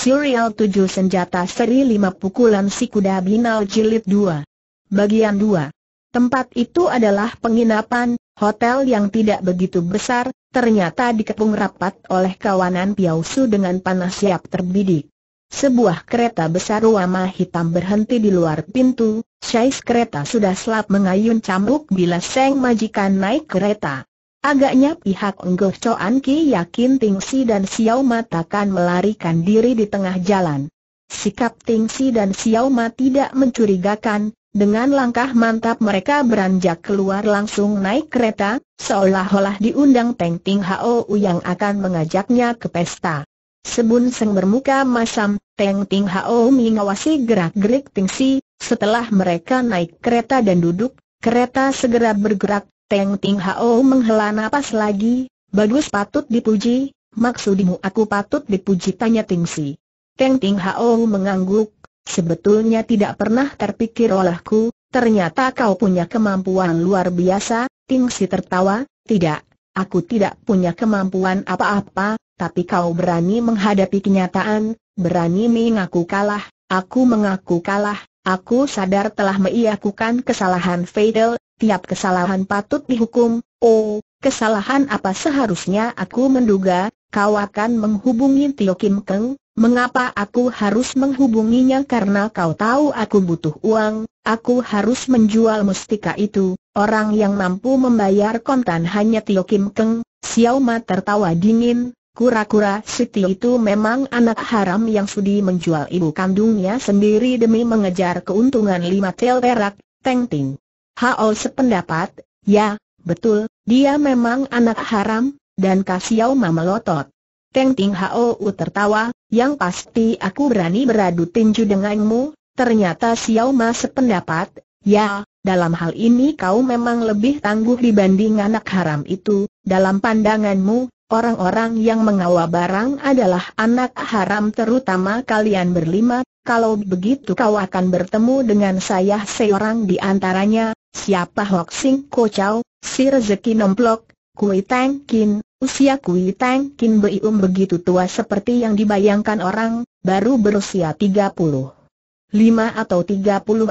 Serial 7 Senjata Seri 5 Pukulan Si Kuda Binal Jilid 2 Bagian 2 Tempat itu adalah penginapan, hotel yang tidak begitu besar, ternyata dikepung rapat oleh kawanan Piausu dengan panas siap terbidik. Sebuah kereta besar warna hitam berhenti di luar pintu, Syais kereta sudah selap mengayun cambuk bila Seng majikan naik kereta. Agaknya pihak Enggoh Choan Ki yakin Ting Si dan Xiao Ma takkan melarikan diri di tengah jalan. Sikap Ting Si dan Xiao Ma tidak mencurigakan, dengan langkah mantap mereka beranjak keluar langsung naik kereta, seolah-olah diundang Teng Ting Hou yang akan mengajaknya ke pesta. Sebun Seng bermuka masam, Teng Ting Hou mengawasi gerak-gerik Ting Si, setelah mereka naik kereta dan duduk, kereta segera bergerak, Teng Ting Hao menghela nafas lagi, bagus patut dipuji, maksudimu aku patut dipuji tanya Ting Si. Teng Ting Hao mengangguk, sebetulnya tidak pernah terpikir olehku, ternyata kau punya kemampuan luar biasa, Ting Si tertawa, tidak, aku tidak punya kemampuan apa-apa, tapi kau berani menghadapi kenyataan, berani mengaku kalah, aku mengaku kalah, Aku sadar telah meiakukan kesalahan Fadel. tiap kesalahan patut dihukum. Oh, kesalahan apa seharusnya aku menduga, kau akan menghubungi Tio Kim Keng, Mengapa aku harus menghubunginya karena kau tahu aku butuh uang, aku harus menjual mustika itu, orang yang mampu membayar kontan hanya Tio Kim Keng, Xiao Ma tertawa dingin, Kura-kura Siti itu memang anak haram yang sudi menjual ibu kandungnya sendiri demi mengejar keuntungan lima tel perak, Teng Ting. Hao sependapat, ya, betul, dia memang anak haram, dan Kasiau memelotot. Teng Ting Hao tertawa, yang pasti aku berani beradu tinju denganmu, ternyata Xiao Ma sependapat, ya, dalam hal ini kau memang lebih tangguh dibanding anak haram itu, dalam pandanganmu, Orang-orang yang mengawal barang adalah anak haram terutama kalian berlima, kalau begitu kau akan bertemu dengan saya seorang di antaranya, siapa Hok Sing Ko Chow, si Rezeki Nomplok, Kui Tang Kin, usia Kui Tang Kin Um begitu tua seperti yang dibayangkan orang, baru berusia 30. 5 atau 36.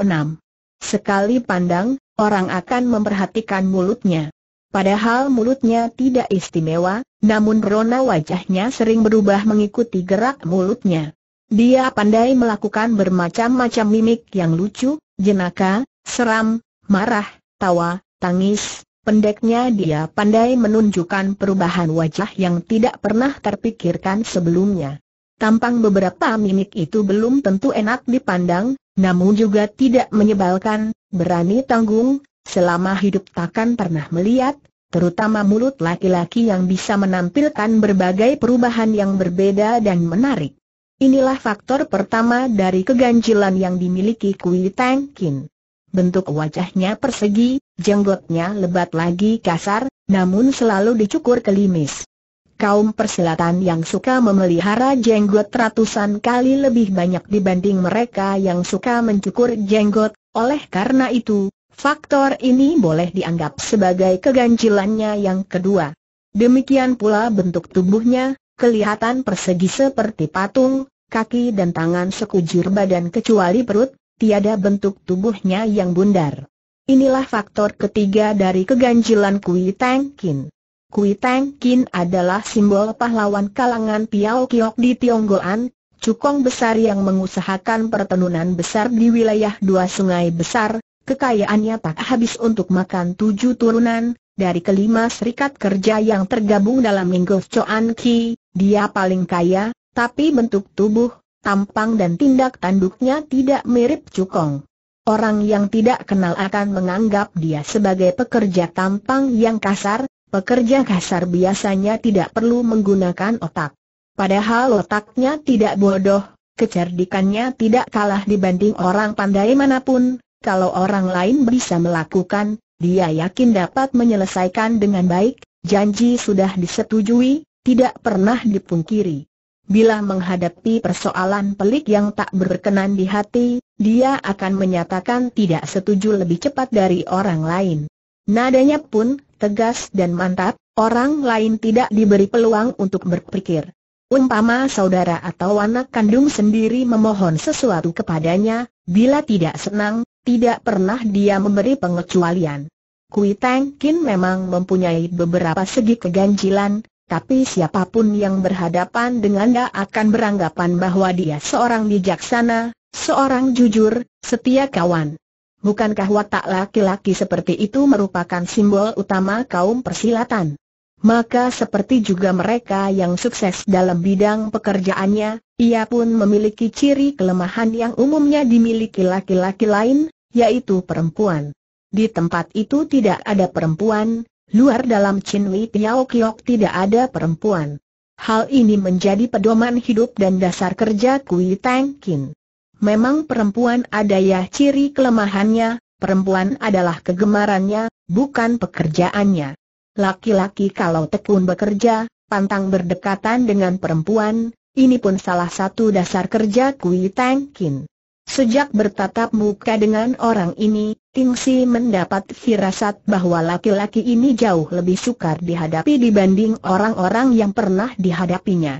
Sekali pandang, orang akan memperhatikan mulutnya. Padahal mulutnya tidak istimewa, namun rona wajahnya sering berubah mengikuti gerak mulutnya. Dia pandai melakukan bermacam-macam mimik yang lucu, jenaka, seram, marah, tawa, tangis. Pendeknya dia pandai menunjukkan perubahan wajah yang tidak pernah terpikirkan sebelumnya. Tampang beberapa mimik itu belum tentu enak dipandang, namun juga tidak menyebalkan, berani tanggung, selama hidup takkan pernah melihat, terutama mulut laki-laki yang bisa menampilkan berbagai perubahan yang berbeda dan menarik. Inilah faktor pertama dari keganjilan yang dimiliki Kui Tang Kin. Bentuk wajahnya persegi, jenggotnya lebat lagi kasar, namun selalu dicukur kelimis. Kaum persilatan yang suka memelihara jenggot ratusan kali lebih banyak dibanding mereka yang suka mencukur jenggot, oleh karena itu, Faktor ini boleh dianggap sebagai keganjilannya yang kedua. Demikian pula bentuk tubuhnya, kelihatan persegi seperti patung, kaki dan tangan sekujur badan kecuali perut, tiada bentuk tubuhnya yang bundar. Inilah faktor ketiga dari keganjilan Kui Tang Kin. Kui Tang Kin adalah simbol pahlawan kalangan Piao Kiok di Tionggoan, cukong besar yang mengusahakan pertenunan besar di wilayah dua sungai besar, Kekayaannya tak habis untuk makan tujuh turunan, dari kelima serikat kerja yang tergabung dalam Minggu Choan Ki, dia paling kaya, tapi bentuk tubuh, tampang dan tindak tanduknya tidak mirip Cukong. Orang yang tidak kenal akan menganggap dia sebagai pekerja tampang yang kasar, pekerja kasar biasanya tidak perlu menggunakan otak. Padahal otaknya tidak bodoh, kecerdikannya tidak kalah dibanding orang pandai manapun, kalau orang lain bisa melakukan, dia yakin dapat menyelesaikan dengan baik, janji sudah disetujui, tidak pernah dipungkiri. Bila menghadapi persoalan pelik yang tak berkenan di hati, dia akan menyatakan tidak setuju lebih cepat dari orang lain. Nadanya pun tegas dan mantap, orang lain tidak diberi peluang untuk berpikir. Umpama saudara atau anak kandung sendiri memohon sesuatu kepadanya, bila tidak senang, tidak pernah dia memberi pengecualian. Kui Tang Kin memang mempunyai beberapa segi keganjilan, tapi siapapun yang berhadapan dengannya akan beranggapan bahwa dia seorang bijaksana, seorang jujur, setia kawan. Bukankah watak laki-laki seperti itu merupakan simbol utama kaum persilatan? maka seperti juga mereka yang sukses dalam bidang pekerjaannya, ia pun memiliki ciri kelemahan yang umumnya dimiliki laki-laki lain, yaitu perempuan. Di tempat itu tidak ada perempuan, luar dalam Chinwi Piao Kiok tidak ada perempuan. Hal ini menjadi pedoman hidup dan dasar kerja Kui Tang Kin. Memang perempuan ada ya ciri kelemahannya, perempuan adalah kegemarannya, bukan pekerjaannya. Laki-laki kalau tekun bekerja, pantang berdekatan dengan perempuan, ini pun salah satu dasar kerja Kui Tang Kin. Sejak bertatap muka dengan orang ini, Ting Si mendapat firasat bahwa laki-laki ini jauh lebih sukar dihadapi dibanding orang-orang yang pernah dihadapinya.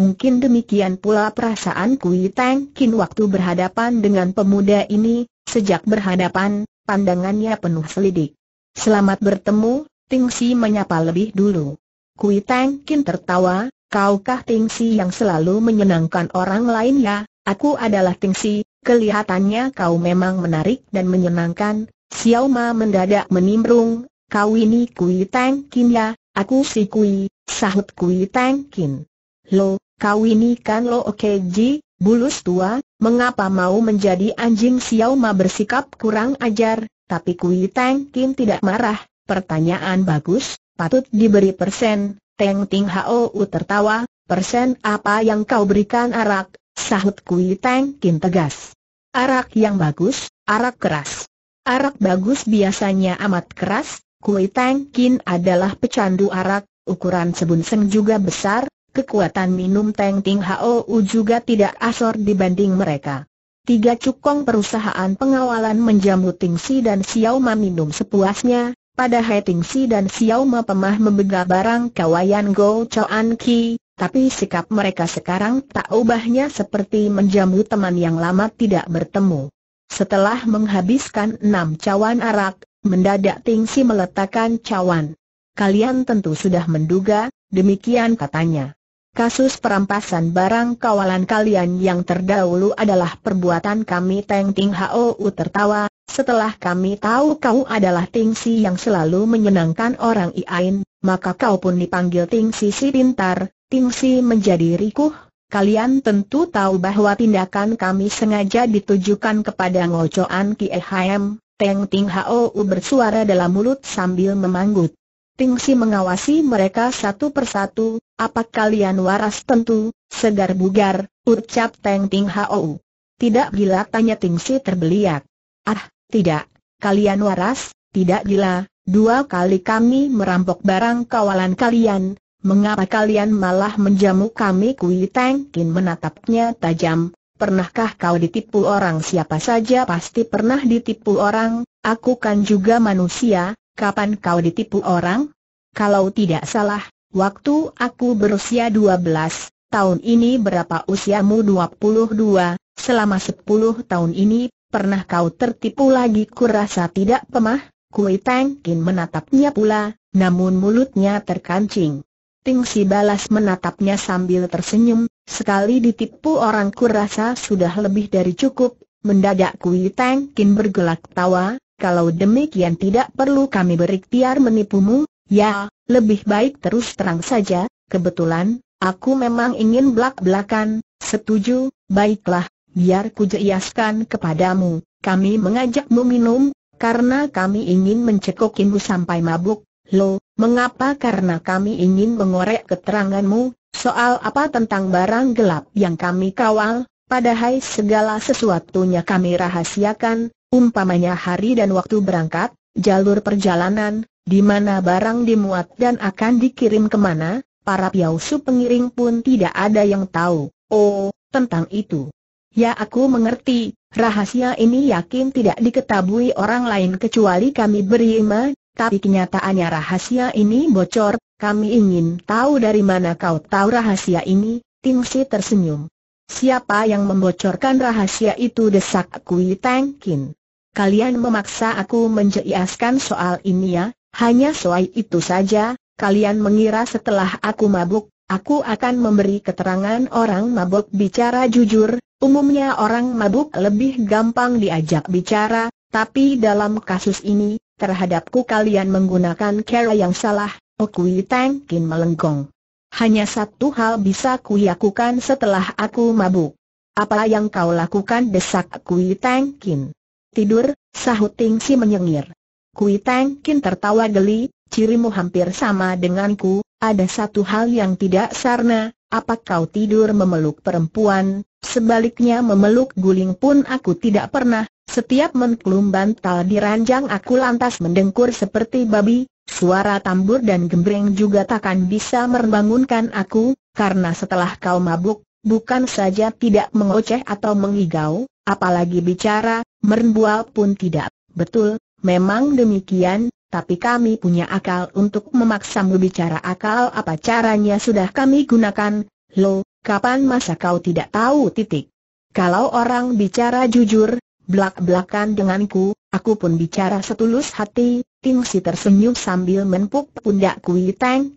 Mungkin demikian pula perasaan Kui Tang Kin waktu berhadapan dengan pemuda ini, sejak berhadapan, pandangannya penuh selidik. Selamat bertemu, Ting Si menyapa lebih dulu. Kui Tang Kin tertawa, kaukah Ting Si yang selalu menyenangkan orang lain ya? Aku adalah Ting Si, kelihatannya kau memang menarik dan menyenangkan. Xiao Ma mendadak menimbrung, kau ini Kui Tang Kin ya, aku si Kui, sahut Kui Tang Kin. Lo, kau ini kan Lo Oke Ji, bulus tua, mengapa mau menjadi anjing Xiao Ma bersikap kurang ajar, tapi Kui Tang Kin tidak marah, Pertanyaan bagus, patut diberi persen, Teng Ting Hou tertawa, persen apa yang kau berikan arak, sahut Kui Teng Kin tegas. Arak yang bagus, arak keras. Arak bagus biasanya amat keras, Kui Teng Kin adalah pecandu arak, ukuran sebunseng juga besar, kekuatan minum Teng Ting Hou juga tidak asor dibanding mereka. Tiga cukong perusahaan pengawalan menjamu Ting Si dan Xiao Ma minum sepuasnya, pada Si dan Xiao Ma Pemah memegang barang kawayan Go Choan Ki, tapi sikap mereka sekarang tak ubahnya seperti menjamu teman yang lama tidak bertemu. Setelah menghabiskan enam cawan arak, mendadak Tingsi meletakkan cawan. Kalian tentu sudah menduga, demikian katanya. Kasus perampasan barang kawalan kalian yang terdahulu adalah perbuatan kami Teng Ting Hou tertawa, setelah kami tahu kau adalah Ting Si yang selalu menyenangkan orang Iain, maka kau pun dipanggil Ting Si si pintar, Ting Si menjadi rikuh. Kalian tentu tahu bahwa tindakan kami sengaja ditujukan kepada ngocoan Ki Teng Ting Hou bersuara dalam mulut sambil memanggut. Ting Si mengawasi mereka satu persatu, apa kalian waras tentu, segar bugar, ucap Teng Ting Hou. Tidak gila tanya Ting Si terbeliak. Ah, tidak, kalian waras, tidak gila, dua kali kami merampok barang kawalan kalian, mengapa kalian malah menjamu kami Kui Teng Kin menatapnya tajam. Pernahkah kau ditipu orang siapa saja pasti pernah ditipu orang, aku kan juga manusia, kapan kau ditipu orang? Kalau tidak salah, Waktu aku berusia 12 tahun ini berapa usiamu 22, selama 10 tahun ini, pernah kau tertipu lagi kurasa tidak pemah? Kui Tang Kin menatapnya pula, namun mulutnya terkancing. Ting Si balas menatapnya sambil tersenyum, sekali ditipu orang kurasa sudah lebih dari cukup, mendadak Kui Tang Kin bergelak tawa, kalau demikian tidak perlu kami berikhtiar menipumu, ya, lebih baik terus terang saja, kebetulan, aku memang ingin belak-belakan, setuju, baiklah, biar kujelaskan kepadamu, kami mengajakmu minum, karena kami ingin mencekokimu sampai mabuk, lo, mengapa karena kami ingin mengorek keteranganmu, soal apa tentang barang gelap yang kami kawal, padahal segala sesuatunya kami rahasiakan, umpamanya hari dan waktu berangkat, jalur perjalanan, di mana barang dimuat dan akan dikirim kemana, para piausu pengiring pun tidak ada yang tahu. Oh, tentang itu. Ya aku mengerti, rahasia ini yakin tidak diketahui orang lain kecuali kami berima, tapi kenyataannya rahasia ini bocor, kami ingin tahu dari mana kau tahu rahasia ini, Tingsi tersenyum. Siapa yang membocorkan rahasia itu desak Kui Tengkin. Kalian memaksa aku menjelaskan soal ini ya, hanya soal itu saja, kalian mengira setelah aku mabuk, aku akan memberi keterangan orang mabuk bicara jujur, umumnya orang mabuk lebih gampang diajak bicara, tapi dalam kasus ini, terhadapku kalian menggunakan cara yang salah, Okui Tangkin melengkung. melengkong. Hanya satu hal bisa kuyakukan setelah aku mabuk. Apa yang kau lakukan desak Kui Tangkin? Tidur, sahut Ting Si menyengir. Kui Tang Kin tertawa geli, cirimu hampir sama denganku, ada satu hal yang tidak sarna, apa kau tidur memeluk perempuan, sebaliknya memeluk guling pun aku tidak pernah, setiap mengklum bantal diranjang aku lantas mendengkur seperti babi, suara tambur dan gembreng juga takkan bisa merbangunkan aku, karena setelah kau mabuk, bukan saja tidak mengoceh atau mengigau, apalagi bicara, merenbual pun tidak, betul, Memang demikian, tapi kami punya akal untuk memaksamu bicara akal apa caranya sudah kami gunakan, lo, kapan masa kau tidak tahu titik. Kalau orang bicara jujur, belak-belakan denganku, aku pun bicara setulus hati, Ting tersenyum sambil menepuk pundak Kui Teng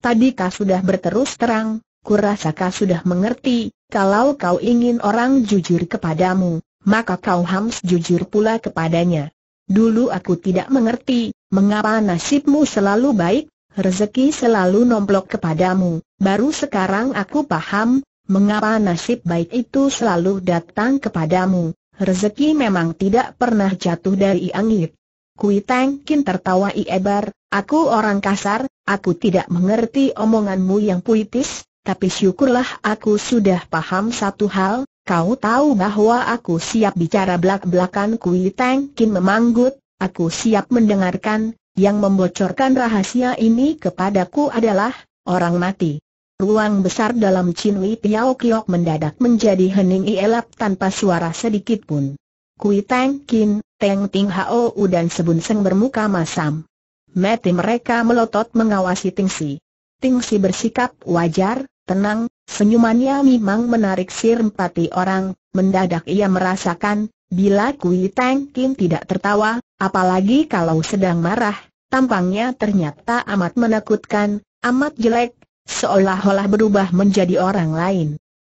Tadi kau sudah berterus terang, kurasa kau sudah mengerti, kalau kau ingin orang jujur kepadamu, maka kau harus jujur pula kepadanya. Dulu aku tidak mengerti, mengapa nasibmu selalu baik, rezeki selalu nomplok kepadamu. Baru sekarang aku paham, mengapa nasib baik itu selalu datang kepadamu. Rezeki memang tidak pernah jatuh dari angin. Kui Teng Kin tertawa iebar, aku orang kasar, aku tidak mengerti omonganmu yang puitis, tapi syukurlah aku sudah paham satu hal, Kau tahu bahwa aku siap bicara belak-belakan Kui Tang Kim memanggut, aku siap mendengarkan, yang membocorkan rahasia ini kepadaku adalah, orang mati. Ruang besar dalam Chin Wei Tiao Kiok mendadak menjadi hening ielap tanpa suara sedikit pun. Kui Tang Kim, Teng Ting Hao U dan Sebun Seng bermuka masam. Mati mereka melotot mengawasi Ting Si. Ting Si bersikap wajar, tenang, Senyumannya memang menarik sirempati orang, mendadak ia merasakan, bila Kui Teng Kim tidak tertawa, apalagi kalau sedang marah, tampangnya ternyata amat menakutkan, amat jelek, seolah-olah berubah menjadi orang lain.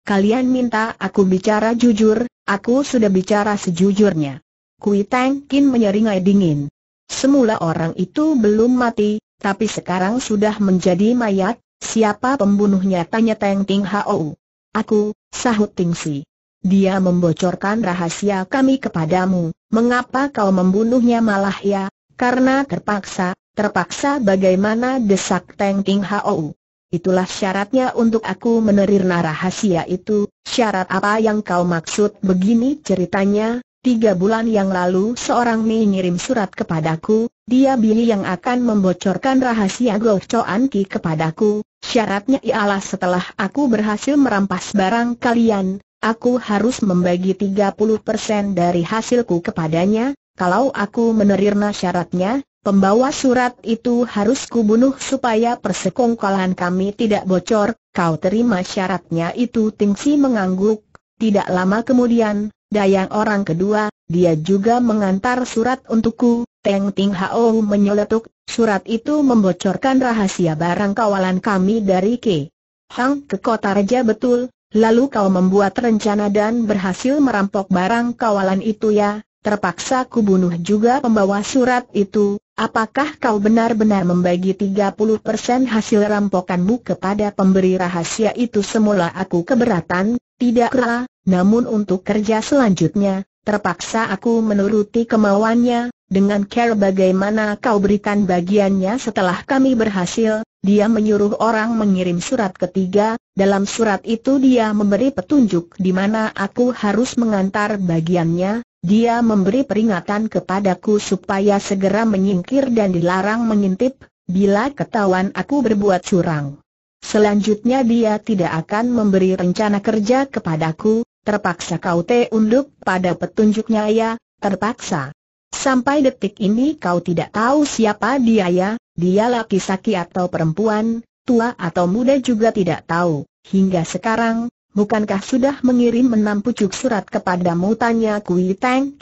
Kalian minta aku bicara jujur, aku sudah bicara sejujurnya. Kui Teng Kim menyeringai dingin. Semula orang itu belum mati, tapi sekarang sudah menjadi mayat, Siapa pembunuhnya tanya Teng Ting Hou. Aku, sahut Ting Si. Dia membocorkan rahasia kami kepadamu, mengapa kau membunuhnya malah ya, karena terpaksa, terpaksa bagaimana desak Teng Ting Hou. Itulah syaratnya untuk aku menerima rahasia itu, syarat apa yang kau maksud begini ceritanya, tiga bulan yang lalu seorang Mei surat kepadaku, dia billy yang akan membocorkan rahasia Goh Choan Ki kepadaku, syaratnya ialah setelah aku berhasil merampas barang kalian, aku harus membagi 30% dari hasilku kepadanya, kalau aku menerima syaratnya, pembawa surat itu harus kubunuh supaya persekongkolan kami tidak bocor, kau terima syaratnya itu Tingsi mengangguk, tidak lama kemudian, dayang orang kedua, dia juga mengantar surat untukku, Teng Ting Hao menyeletuk, surat itu membocorkan rahasia barang kawalan kami dari Ke Hang ke kota raja betul, lalu kau membuat rencana dan berhasil merampok barang kawalan itu ya, terpaksa kubunuh juga pembawa surat itu, apakah kau benar-benar membagi 30% hasil rampokanmu kepada pemberi rahasia itu semula aku keberatan, tidak kera, namun untuk kerja selanjutnya, Terpaksa aku menuruti kemauannya, dengan care bagaimana kau berikan bagiannya setelah kami berhasil, dia menyuruh orang mengirim surat ketiga, dalam surat itu dia memberi petunjuk di mana aku harus mengantar bagiannya, dia memberi peringatan kepadaku supaya segera menyingkir dan dilarang mengintip, bila ketahuan aku berbuat curang. Selanjutnya dia tidak akan memberi rencana kerja kepadaku, Terpaksa kau teunduk pada petunjuknya ya, terpaksa. Sampai detik ini kau tidak tahu siapa dia ya, dia laki-laki atau perempuan, tua atau muda juga tidak tahu. Hingga sekarang, bukankah sudah mengirim enam pucuk surat kepada tanya Kui Ting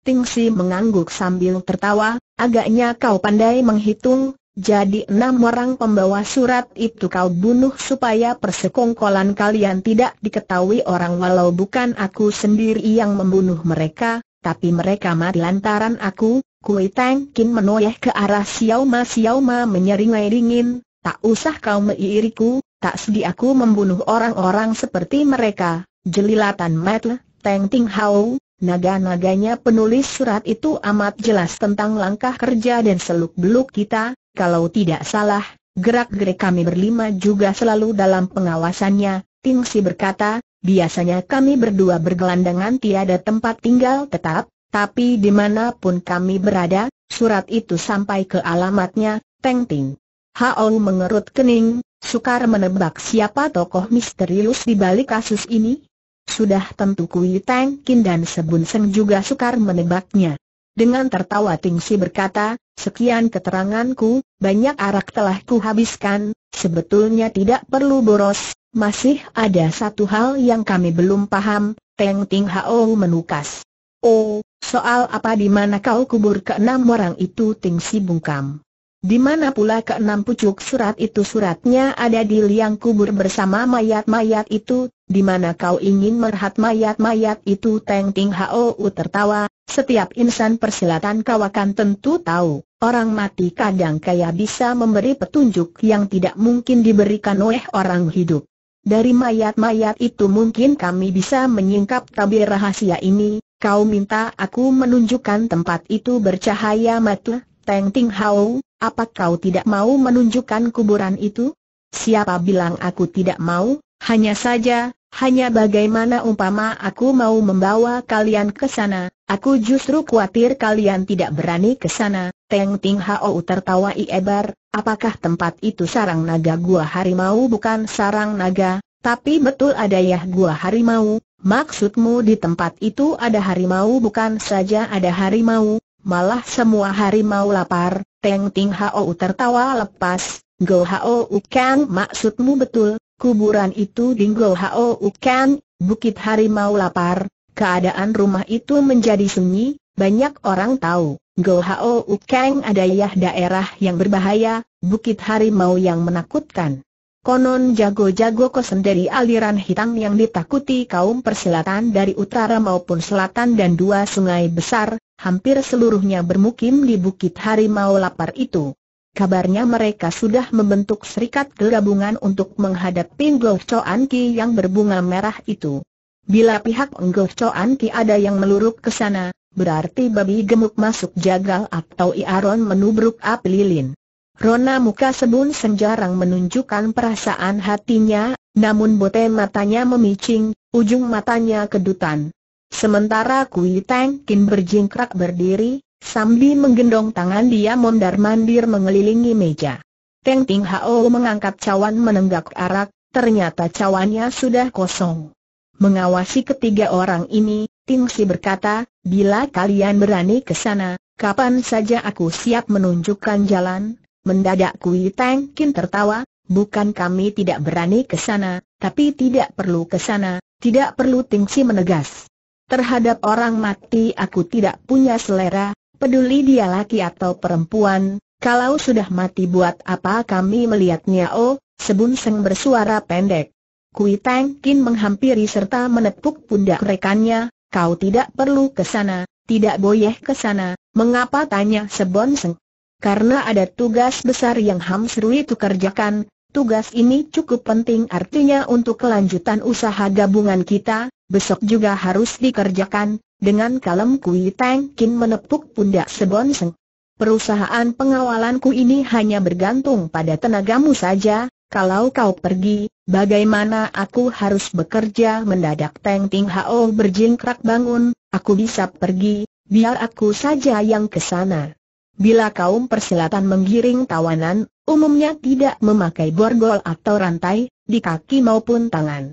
Tingsi mengangguk sambil tertawa, agaknya kau pandai menghitung, jadi enam orang pembawa surat itu kau bunuh supaya persekongkolan kalian tidak diketahui orang walau bukan aku sendiri yang membunuh mereka, tapi mereka mati lantaran aku, Kui Tang Kin menoleh ke arah Xiao Ma Xiao Ma menyeringai dingin, tak usah kau meiriku, tak sedih aku membunuh orang-orang seperti mereka, jelilatan Matle, Tang Ting Hao, Naga-naganya penulis surat itu amat jelas tentang langkah kerja dan seluk-beluk kita, kalau tidak salah, gerak-gerik kami berlima juga selalu dalam pengawasannya, Tingsi berkata, biasanya kami berdua bergelandangan tiada tempat tinggal tetap, tapi dimanapun kami berada, surat itu sampai ke alamatnya, Teng Ting. Hao mengerut kening, sukar menebak siapa tokoh misterius di balik kasus ini, sudah tentu Kui Tang Kin dan Sebun Seng juga sukar menebaknya. Dengan tertawa Ting Si berkata, sekian keteranganku, banyak arak telah kuhabiskan, sebetulnya tidak perlu boros, masih ada satu hal yang kami belum paham, Teng Ting Hao menukas. Oh, soal apa di mana kau kubur ke enam orang itu Ting Si bungkam. Di mana pula enam pucuk surat itu suratnya ada di liang kubur bersama mayat-mayat itu, di mana kau ingin melihat mayat-mayat itu Teng Ting Hao u tertawa, setiap insan persilatan kau akan tentu tahu, orang mati kadang kaya bisa memberi petunjuk yang tidak mungkin diberikan oleh orang hidup. Dari mayat-mayat itu mungkin kami bisa menyingkap tabir rahasia ini, kau minta aku menunjukkan tempat itu bercahaya mata, Teng Ting Hao, apa kau tidak mau menunjukkan kuburan itu? Siapa bilang aku tidak mau, hanya saja, hanya bagaimana umpama aku mau membawa kalian ke sana, aku justru khawatir kalian tidak berani ke sana. Teng Ting Hao tertawa iebar, apakah tempat itu sarang naga gua harimau bukan sarang naga, tapi betul ada ya gua harimau, maksudmu di tempat itu ada harimau bukan saja ada harimau, malah semua harimau lapar, Teng Ting Hao tertawa lepas, Go Hao Ukan, maksudmu betul, Kuburan itu Dinggo Hao Ukan, Bukit Harimau Lapar, keadaan rumah itu menjadi sunyi, banyak orang tahu. Go Hao ada adayah daerah yang berbahaya, Bukit Harimau yang menakutkan. Konon jago-jago kosen dari aliran hitam yang ditakuti kaum persilatan dari utara maupun selatan dan dua sungai besar, hampir seluruhnya bermukim di Bukit Harimau Lapar itu. Kabarnya mereka sudah membentuk serikat gabungan untuk menghadapi Ngoh Choan Ki yang berbunga merah itu. Bila pihak Ngoh Choan Ki ada yang meluruk ke sana, berarti babi gemuk masuk jagal atau Iaron menubruk api lilin. Rona muka sebun senjarang menunjukkan perasaan hatinya, namun bote matanya memicing, ujung matanya kedutan. Sementara Kui Teng Kin berjingkrak berdiri, Sambil menggendong tangan dia mondar-mandir mengelilingi meja. Teng Ting Hao mengangkat cawan menenggak arak, ternyata cawannya sudah kosong. Mengawasi ketiga orang ini, Ting Si berkata, bila kalian berani ke sana, kapan saja aku siap menunjukkan jalan. Mendadak Kui Teng Kin tertawa, bukan kami tidak berani ke sana, tapi tidak perlu ke sana, tidak perlu Ting Si menegas. Terhadap orang mati aku tidak punya selera, Peduli dia laki atau perempuan, kalau sudah mati buat apa kami melihatnya oh, sebun seng bersuara pendek. Kui Tang Kin menghampiri serta menepuk pundak rekannya, kau tidak perlu ke sana, tidak boleh ke sana, mengapa tanya sebun seng? Karena ada tugas besar yang Ham Serui itu kerjakan, tugas ini cukup penting artinya untuk kelanjutan usaha gabungan kita, besok juga harus dikerjakan, dengan kalem Kui Tang Kin menepuk pundak Sebonseng. Perusahaan pengawalanku ini hanya bergantung pada tenagamu saja, kalau kau pergi, bagaimana aku harus bekerja mendadak Teng Ting Hao berjingkrak bangun, aku bisa pergi, biar aku saja yang ke sana. Bila kaum persilatan menggiring tawanan, umumnya tidak memakai borgol atau rantai, di kaki maupun tangan.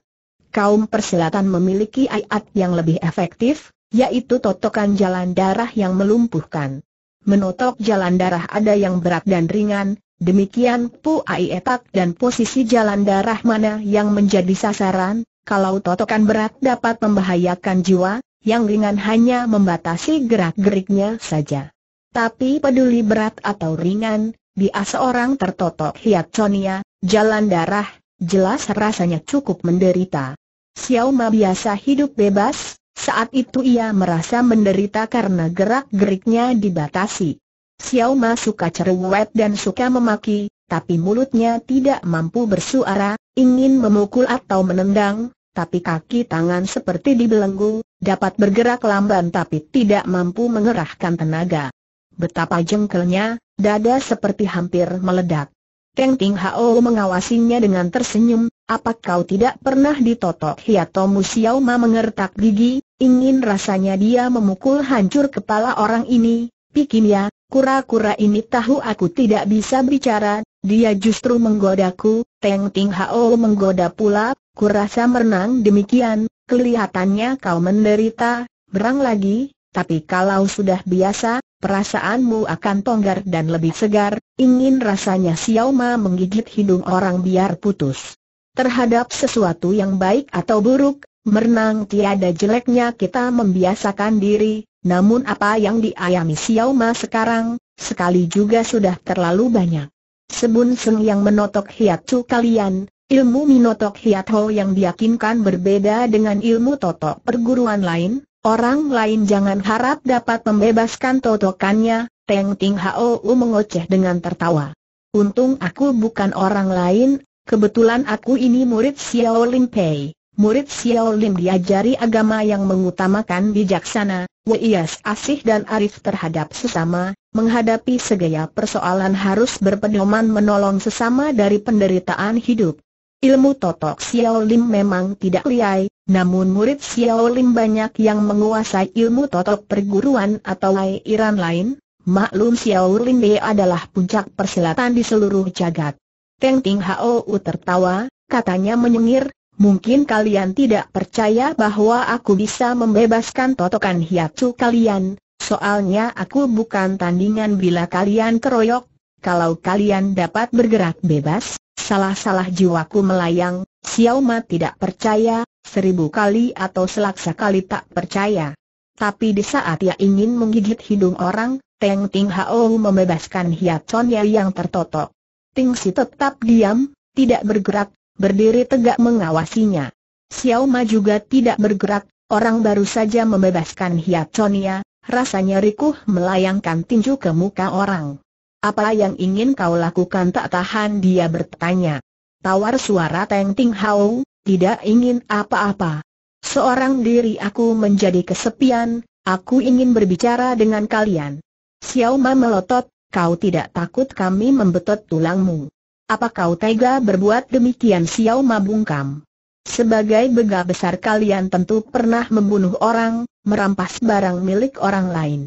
Kaum persilatan memiliki ayat yang lebih efektif, yaitu totokan jalan darah yang melumpuhkan. Menotok jalan darah ada yang berat dan ringan, demikian puai etak dan posisi jalan darah mana yang menjadi sasaran, kalau totokan berat dapat membahayakan jiwa, yang ringan hanya membatasi gerak-geriknya saja. Tapi peduli berat atau ringan, dia seorang tertotok hiat Sonia, jalan darah, jelas rasanya cukup menderita. Xiaoma biasa hidup bebas, saat itu ia merasa menderita karena gerak-geriknya dibatasi. Xiao Ma suka cerewet dan suka memaki, tapi mulutnya tidak mampu bersuara, ingin memukul atau menendang, tapi kaki tangan seperti dibelenggu, dapat bergerak lamban tapi tidak mampu mengerahkan tenaga. Betapa jengkelnya, dada seperti hampir meledak. Teng Ting Hao mengawasinya dengan tersenyum, apa kau tidak pernah ditotok Hiatomu ya Xiaoma mengertak gigi, ingin rasanya dia memukul hancur kepala orang ini, pikirnya, kura-kura ini tahu aku tidak bisa bicara, dia justru menggodaku, Teng Ting Hao menggoda pula, kurasa merenang demikian, kelihatannya kau menderita, berang lagi, tapi kalau sudah biasa, perasaanmu akan tonggar dan lebih segar, ingin rasanya Xiaoma menggigit hidung orang biar putus. Terhadap sesuatu yang baik atau buruk, merenang tiada jeleknya kita membiasakan diri, namun apa yang diayami Xiao Ma sekarang, sekali juga sudah terlalu banyak. Sebun Seng yang menotok hiat cu kalian, ilmu minotok ho yang diyakinkan berbeda dengan ilmu totok perguruan lain, orang lain jangan harap dapat membebaskan totokannya, Teng Ting Hou mengoceh dengan tertawa. Untung aku bukan orang lain, Kebetulan aku ini murid Xiao Lim Pei. Murid Xiao Lim diajari agama yang mengutamakan bijaksana, wiyas, asih dan arif terhadap sesama, menghadapi segala persoalan harus berpedoman menolong sesama dari penderitaan hidup. Ilmu totok Xiao Lim memang tidak liai, namun murid Xiao Lim banyak yang menguasai ilmu totok perguruan atau airan lain. Maklum Xiao Lim adalah puncak persilatan di seluruh jagat. Teng Ting Hou tertawa, katanya menyengir, mungkin kalian tidak percaya bahwa aku bisa membebaskan totokan hiacu kalian, soalnya aku bukan tandingan bila kalian keroyok, kalau kalian dapat bergerak bebas, salah-salah jiwaku melayang, Xiao Ma tidak percaya, seribu kali atau selaksa kali tak percaya. Tapi di saat ia ingin menggigit hidung orang, Teng Ting Hao membebaskan hiaconnya yang tertotok. Ting si tetap diam, tidak bergerak, berdiri tegak mengawasinya. Xiao Ma juga tidak bergerak, orang baru saja membebaskan Hiatsonia, rasanya rikuh melayangkan tinju ke muka orang. Apa yang ingin kau lakukan tak tahan dia bertanya. Tawar suara Teng Ting Hao, tidak ingin apa-apa. Seorang diri aku menjadi kesepian, aku ingin berbicara dengan kalian. Xiao Ma melotot, kau tidak takut kami membetot tulangmu. Apa kau tega berbuat demikian siau Mabungkam? Sebagai bega besar kalian tentu pernah membunuh orang, merampas barang milik orang lain.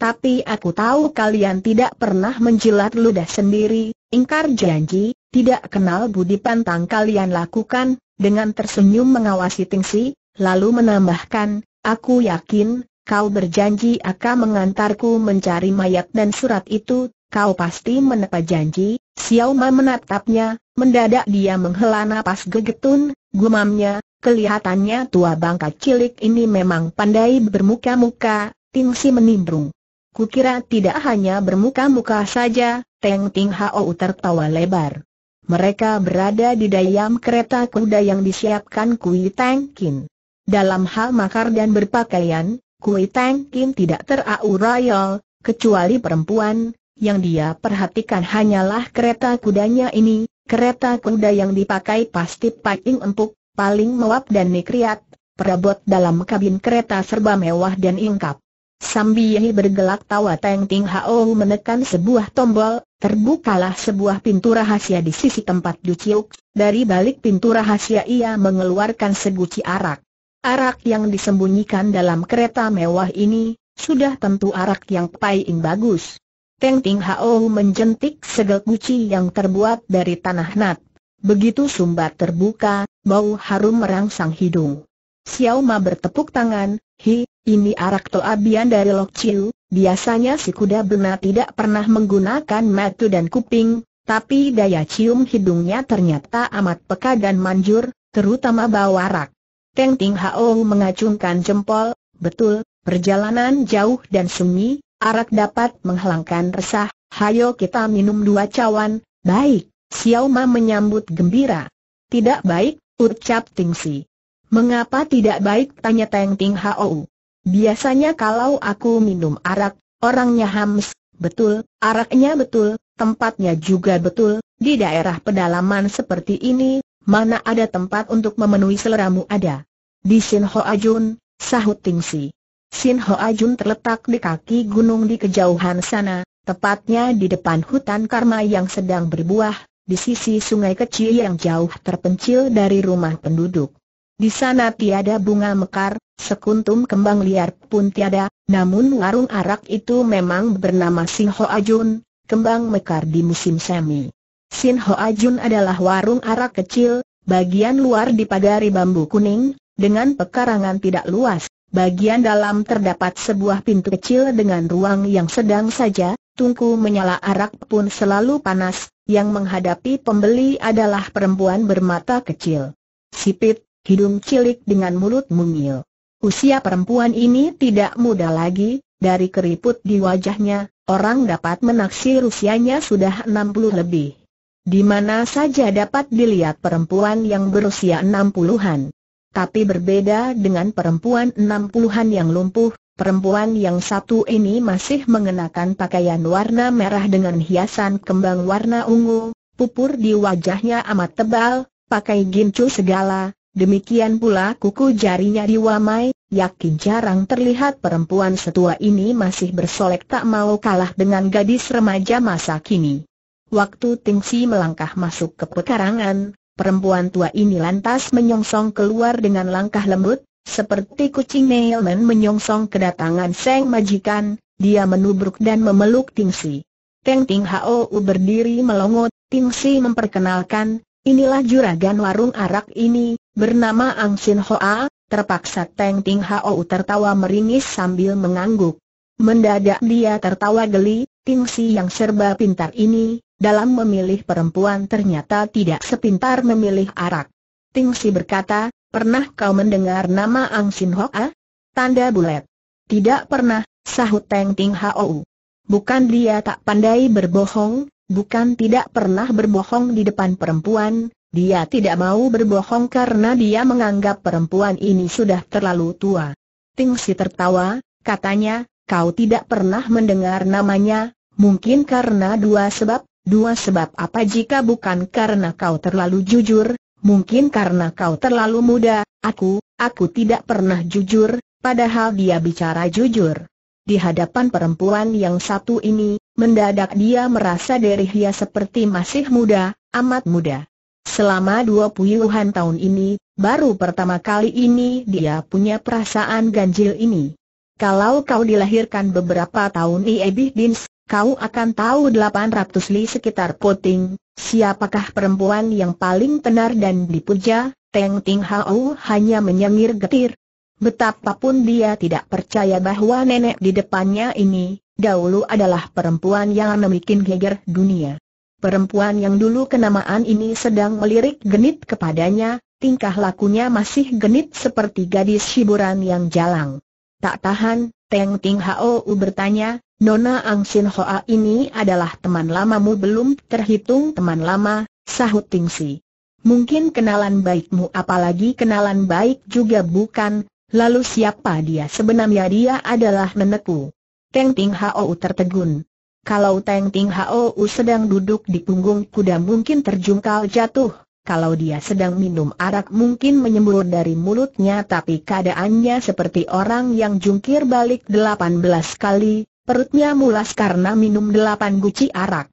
Tapi aku tahu kalian tidak pernah menjilat ludah sendiri, ingkar janji, tidak kenal budi pantang kalian lakukan, dengan tersenyum mengawasi Tingsi, lalu menambahkan, aku yakin, kau berjanji akan mengantarku mencari mayat dan surat itu, kau pasti menepa janji, Xiao Ma menatapnya, mendadak dia menghela napas gegetun, gumamnya, kelihatannya tua bangka cilik ini memang pandai bermuka-muka, Ting Si menimbrung. Kukira tidak hanya bermuka-muka saja, Teng Ting Hao tertawa lebar. Mereka berada di dalam kereta kuda yang disiapkan Kui Tang Kin. Dalam hal makar dan berpakaian, Kui Tang Kim tidak terau royal, kecuali perempuan, yang dia perhatikan hanyalah kereta kudanya ini, kereta kuda yang dipakai pasti paling empuk, paling mewah dan nikriat, perabot dalam kabin kereta serba mewah dan ingkap. Sambil bergelak tawa Teng Ting Hao menekan sebuah tombol, terbukalah sebuah pintu rahasia di sisi tempat Duciuk, dari balik pintu rahasia ia mengeluarkan seguci arak. Arak yang disembunyikan dalam kereta mewah ini, sudah tentu arak yang paling bagus. Teng Ting Hao menjentik segel guci yang terbuat dari tanah nat. Begitu sumbat terbuka, bau harum merangsang hidung. Xiao Ma bertepuk tangan, hi, ini arak toabian dari Lok Chiu, biasanya si kuda bena tidak pernah menggunakan mata dan kuping, tapi daya cium hidungnya ternyata amat peka dan manjur, terutama bau arak. Teng Ting Hao mengacungkan jempol, betul, perjalanan jauh dan sunyi, arak dapat menghilangkan resah, hayo kita minum dua cawan, baik, Xiao Ma menyambut gembira. Tidak baik, ucap Ting Si. Mengapa tidak baik tanya Teng Ting Hao. Biasanya kalau aku minum arak, orangnya hams, betul, araknya betul, tempatnya juga betul, di daerah pedalaman seperti ini, mana ada tempat untuk memenuhi selera mu ada. Di Sin Ho Ajun, sahut Ting Si. Sin Ho Ajun terletak di kaki gunung di kejauhan sana, tepatnya di depan hutan karma yang sedang berbuah, di sisi sungai kecil yang jauh terpencil dari rumah penduduk. Di sana tiada bunga mekar, sekuntum kembang liar pun tiada, namun warung arak itu memang bernama Sin Ho Ajun, kembang mekar di musim semi. Sin Ho Ajun adalah warung arak kecil, bagian luar dipagari bambu kuning, dengan pekarangan tidak luas. Bagian dalam terdapat sebuah pintu kecil dengan ruang yang sedang saja, tungku menyala arak pun selalu panas, yang menghadapi pembeli adalah perempuan bermata kecil. Sipit, hidung cilik dengan mulut mungil. Usia perempuan ini tidak muda lagi, dari keriput di wajahnya, orang dapat menaksir usianya sudah 60 lebih. Di mana saja dapat dilihat perempuan yang berusia 60-an tapi berbeda dengan perempuan enam puluhan yang lumpuh, perempuan yang satu ini masih mengenakan pakaian warna merah dengan hiasan kembang warna ungu, pupur di wajahnya amat tebal, pakai gincu segala, demikian pula kuku jarinya diwamai, yakin jarang terlihat perempuan setua ini masih bersolek tak mau kalah dengan gadis remaja masa kini. Waktu Tingsi melangkah masuk ke pekarangan, Perempuan tua ini lantas menyongsong keluar dengan langkah lembut, seperti kucing Neilman menyongsong kedatangan Seng Majikan, dia menubruk dan memeluk Tingsi. Teng Ting U berdiri Ting Tingsi memperkenalkan, inilah juragan warung arak ini, bernama Ang Sin Hoa, terpaksa Teng Ting U tertawa meringis sambil mengangguk. Mendadak dia tertawa geli, Tingsi yang serba pintar ini, dalam memilih perempuan ternyata tidak sepintar memilih arak. Tingsi berkata, pernah kau mendengar nama Ang Sin A? Ah? Tanda bulat. Tidak pernah, sahut Teng Ting Hou. Bukan dia tak pandai berbohong, bukan tidak pernah berbohong di depan perempuan, dia tidak mau berbohong karena dia menganggap perempuan ini sudah terlalu tua. Tingsi tertawa, katanya, kau tidak pernah mendengar namanya, mungkin karena dua sebab, Dua sebab apa jika bukan karena kau terlalu jujur, mungkin karena kau terlalu muda, aku, aku tidak pernah jujur, padahal dia bicara jujur. Di hadapan perempuan yang satu ini, mendadak dia merasa dirinya seperti masih muda, amat muda. Selama dua puluhan tahun ini, baru pertama kali ini dia punya perasaan ganjil ini. Kalau kau dilahirkan beberapa tahun lebih dins, kau akan tahu 800 li sekitar Puting. siapakah perempuan yang paling tenar dan dipuja, Teng Ting Hao hanya menyengir getir. Betapapun dia tidak percaya bahwa nenek di depannya ini, dahulu adalah perempuan yang memikin geger dunia. Perempuan yang dulu kenamaan ini sedang melirik genit kepadanya, tingkah lakunya masih genit seperti gadis hiburan yang jalang. Tak tahan, Teng Ting Hao bertanya, Nona Ang Sin Hoa ini adalah teman lamamu belum terhitung teman lama, sahut Ting Si. Mungkin kenalan baikmu apalagi kenalan baik juga bukan, lalu siapa dia sebenarnya dia adalah nenekku. Teng Ting Hou tertegun. Kalau Teng Ting Hou sedang duduk di punggung kuda mungkin terjungkal jatuh, kalau dia sedang minum arak mungkin menyembur dari mulutnya tapi keadaannya seperti orang yang jungkir balik 18 kali, Perutnya mulas karena minum delapan guci arak.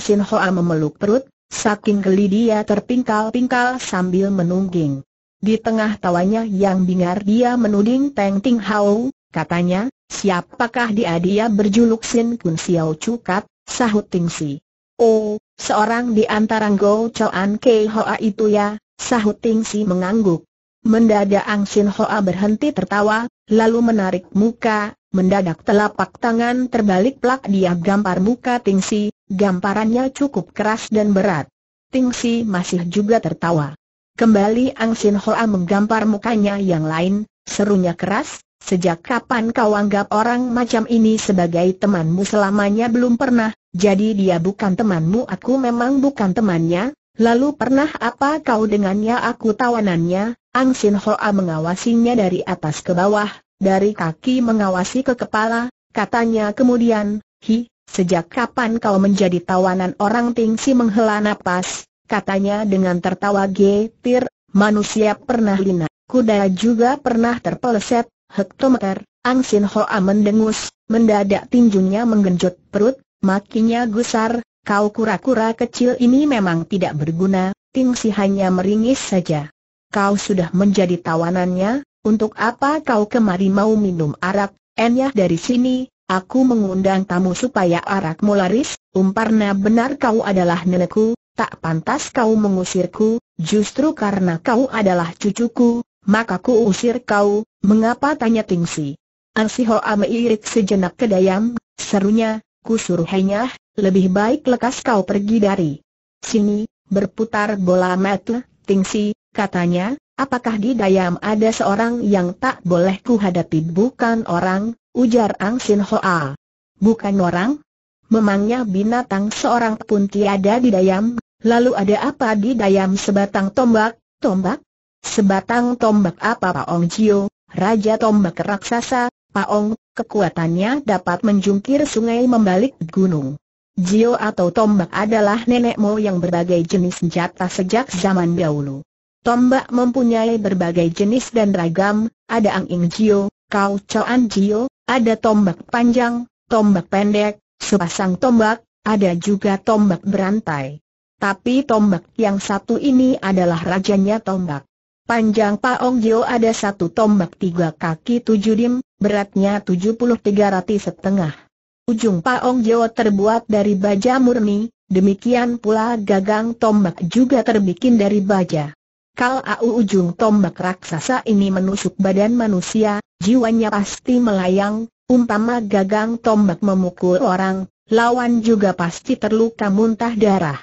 Sin Hoa memeluk perut, saking geli dia terpingkal-pingkal sambil menungging. Di tengah tawanya yang bingar dia menuding Teng Ting Hau, katanya, siapakah dia dia berjuluk Sin Kun Siau Cukat, sahut Ting Si. Oh, seorang di antara Go An Kei Hoa itu ya, sahut Ting Si mengangguk. Mendadak Ang Sin Hoa berhenti tertawa, lalu menarik muka, Mendadak telapak tangan terbalik plak dia gampar muka Tingsi, gamparannya cukup keras dan berat. Tingsi masih juga tertawa. Kembali Ang Sin Hoa menggampar mukanya yang lain, serunya keras, sejak kapan kau anggap orang macam ini sebagai temanmu selamanya belum pernah, jadi dia bukan temanmu aku memang bukan temannya, lalu pernah apa kau dengannya aku tawanannya, Ang Sin Hoa mengawasinya dari atas ke bawah, dari kaki mengawasi ke kepala, katanya kemudian, Hi, sejak kapan kau menjadi tawanan orang Tingsi menghela napas, katanya dengan tertawa getir, manusia pernah lina, kuda juga pernah terpeleset, hektometer, Angsin Hoa mendengus, mendadak tinjunya menggenjot perut, makinya gusar, kau kura-kura kecil ini memang tidak berguna, Tingsi hanya meringis saja. Kau sudah menjadi tawanannya, untuk apa kau kemari mau minum arak, enyah dari sini, aku mengundang tamu supaya arak laris, umparna benar kau adalah nenekku, tak pantas kau mengusirku, justru karena kau adalah cucuku, maka ku usir kau, mengapa tanya Tingsi? Ansi Hoa meirit sejenak ke dayam, serunya, ku suruh enyah. lebih baik lekas kau pergi dari sini, berputar bola mata, Tingsi, katanya, Apakah di Dayam ada seorang yang tak boleh kuhadapi bukan orang, ujar Ang Sin Hoa. Bukan orang? Memangnya binatang seorang pun tiada di Dayam, lalu ada apa di Dayam sebatang tombak, tombak? Sebatang tombak apa Pak Ong Jio, Raja Tombak Raksasa, Pak Ong. kekuatannya dapat menjungkir sungai membalik gunung. Jio atau tombak adalah nenek moyang berbagai jenis senjata sejak zaman dahulu. Tombak mempunyai berbagai jenis dan ragam, ada angin jio, kau coan jio, ada tombak panjang, tombak pendek, sepasang tombak, ada juga tombak berantai. Tapi tombak yang satu ini adalah rajanya tombak. Panjang Paong Jio ada satu tombak tiga kaki tujuh dim, beratnya tujuh puluh tiga rati setengah. Ujung Paong Jio terbuat dari baja murni, demikian pula gagang tombak juga terbikin dari baja. Kal au ujung tombak raksasa ini menusuk badan manusia, jiwanya pasti melayang, umpama gagang tombak memukul orang, lawan juga pasti terluka muntah darah.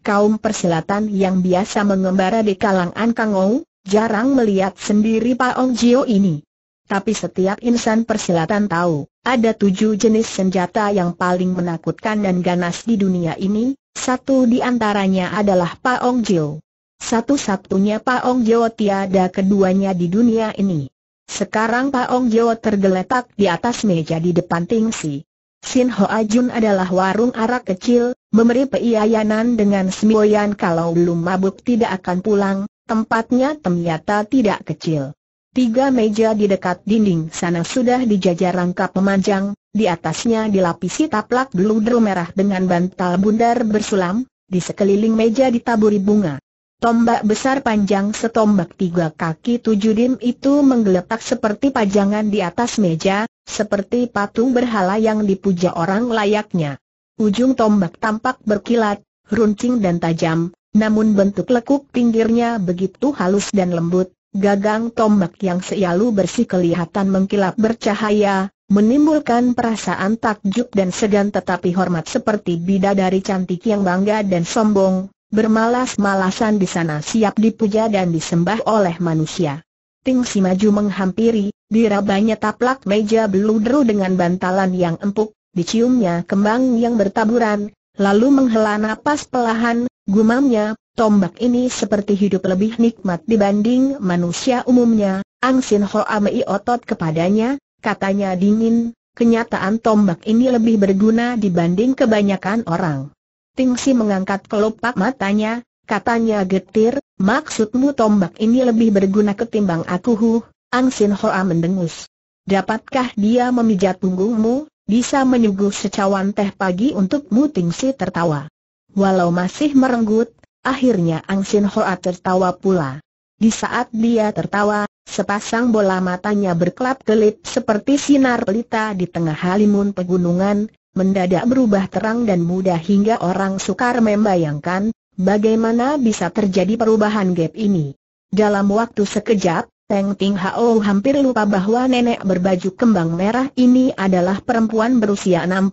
Kaum persilatan yang biasa mengembara di kalangan Kangou, jarang melihat sendiri Paong Jio ini. Tapi setiap insan persilatan tahu, ada tujuh jenis senjata yang paling menakutkan dan ganas di dunia ini, satu di antaranya adalah Paong Jio. Satu-satunya Paong Jo tiada keduanya di dunia ini. Sekarang Paong Jo tergeletak di atas meja di depan Tingsi. Sin Ho Ajun adalah warung arak kecil, memberi peiayanan dengan semboyan kalau belum mabuk tidak akan pulang, tempatnya ternyata tidak kecil. Tiga meja di dekat dinding sana sudah dijajar rangka pemanjang, di atasnya dilapisi taplak beludru merah dengan bantal bundar bersulam, di sekeliling meja ditaburi bunga. Tombak besar panjang setombak tiga kaki tujuh dim itu menggeletak seperti pajangan di atas meja, seperti patung berhala yang dipuja orang layaknya. Ujung tombak tampak berkilat, runcing dan tajam, namun bentuk lekuk pinggirnya begitu halus dan lembut, gagang tombak yang seyalu bersih kelihatan mengkilap bercahaya, menimbulkan perasaan takjub dan segan tetapi hormat seperti bidadari cantik yang bangga dan sombong, bermalas-malasan di sana siap dipuja dan disembah oleh manusia. Ting Si maju menghampiri, dirabanya taplak meja beludru dengan bantalan yang empuk, diciumnya kembang yang bertaburan, lalu menghela napas pelahan, gumamnya, tombak ini seperti hidup lebih nikmat dibanding manusia umumnya, Ang Sin Ho Amei otot kepadanya, katanya dingin, kenyataan tombak ini lebih berguna dibanding kebanyakan orang. Si mengangkat kelopak matanya, katanya getir, maksudmu tombak ini lebih berguna ketimbang aku huh, Ang Sin Hoa mendengus. Dapatkah dia memijat punggungmu, bisa menyuguh secawan teh pagi untukmu Si tertawa. Walau masih merenggut, akhirnya Ang Sin Hoa tertawa pula. Di saat dia tertawa, sepasang bola matanya berkelap-kelip seperti sinar pelita di tengah halimun pegunungan, mendadak berubah terang dan mudah hingga orang sukar membayangkan, bagaimana bisa terjadi perubahan gap ini. Dalam waktu sekejap, Teng Ting Hao hampir lupa bahwa nenek berbaju kembang merah ini adalah perempuan berusia 60.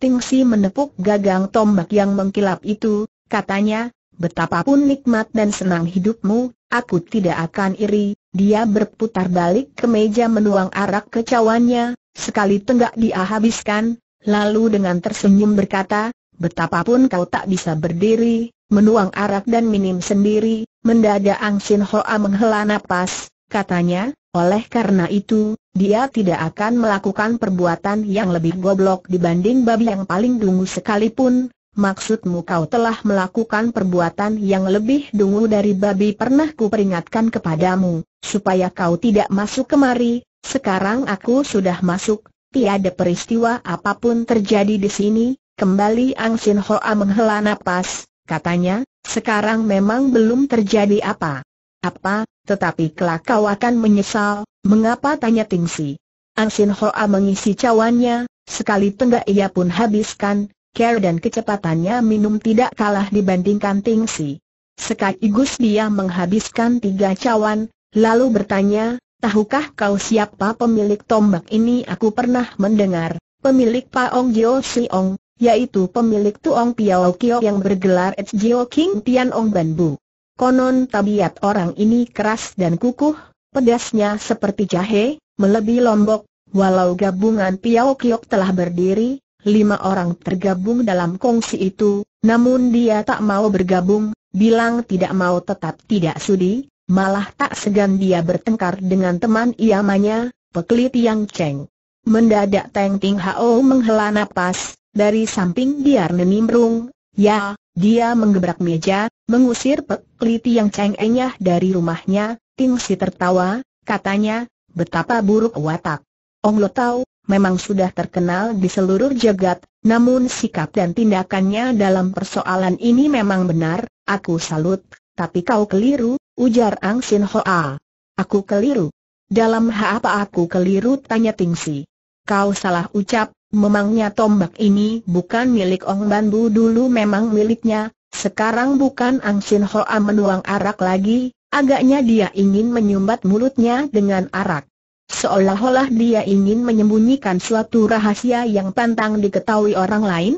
Ting Si menepuk gagang tombak yang mengkilap itu, katanya, betapapun nikmat dan senang hidupmu, aku tidak akan iri, dia berputar balik ke meja menuang arak kecawannya, sekali tenggak dia habiskan, lalu dengan tersenyum berkata, betapapun kau tak bisa berdiri, menuang arak dan minum sendiri, mendadak Ang Sin Hoa menghela nafas, katanya, oleh karena itu, dia tidak akan melakukan perbuatan yang lebih goblok dibanding babi yang paling dungu sekalipun. Maksudmu kau telah melakukan perbuatan yang lebih dungu dari babi pernah kuperingatkan kepadamu, supaya kau tidak masuk kemari, sekarang aku sudah masuk, Tiada peristiwa apapun terjadi di sini, kembali Ang Sin Hoa menghela nafas, katanya, sekarang memang belum terjadi apa. Apa, tetapi kelak kau akan menyesal, mengapa tanya Tingsi. Ang Sin Hoa mengisi cawannya, sekali tenggak ia pun habiskan, care dan kecepatannya minum tidak kalah dibandingkan Tingsi. Sekaligus dia menghabiskan tiga cawan, lalu bertanya, Tahukah kau siapa pemilik tombak ini aku pernah mendengar, pemilik Ong Jio Siong, yaitu pemilik Tuong Piao Kio yang bergelar Ed Jio King Tian Ong Ban Bu. Konon tabiat orang ini keras dan kukuh, pedasnya seperti jahe, melebihi lombok, walau gabungan Piao Kio telah berdiri, lima orang tergabung dalam kongsi itu, namun dia tak mau bergabung, bilang tidak mau tetap tidak sudi, Malah tak segan dia bertengkar dengan teman iamanya, Pekli Tiang Cheng. Mendadak Teng Ting Hao menghela nafas. dari samping dia menimbrung, ya, dia menggebrak meja, mengusir Pekli Tiang Cheng enyah dari rumahnya, Ting Si tertawa, katanya, betapa buruk watak. Ong Lo Tau, memang sudah terkenal di seluruh jagat, namun sikap dan tindakannya dalam persoalan ini memang benar, aku salut, tapi kau keliru, ujar Ang Sin Hoa. Aku keliru. Dalam hal apa aku keliru tanya Tingsi. Kau salah ucap, memangnya tombak ini bukan milik Ong Ban Bu dulu memang miliknya, sekarang bukan Ang Sin Hoa menuang arak lagi, agaknya dia ingin menyumbat mulutnya dengan arak. Seolah-olah dia ingin menyembunyikan suatu rahasia yang pantang diketahui orang lain.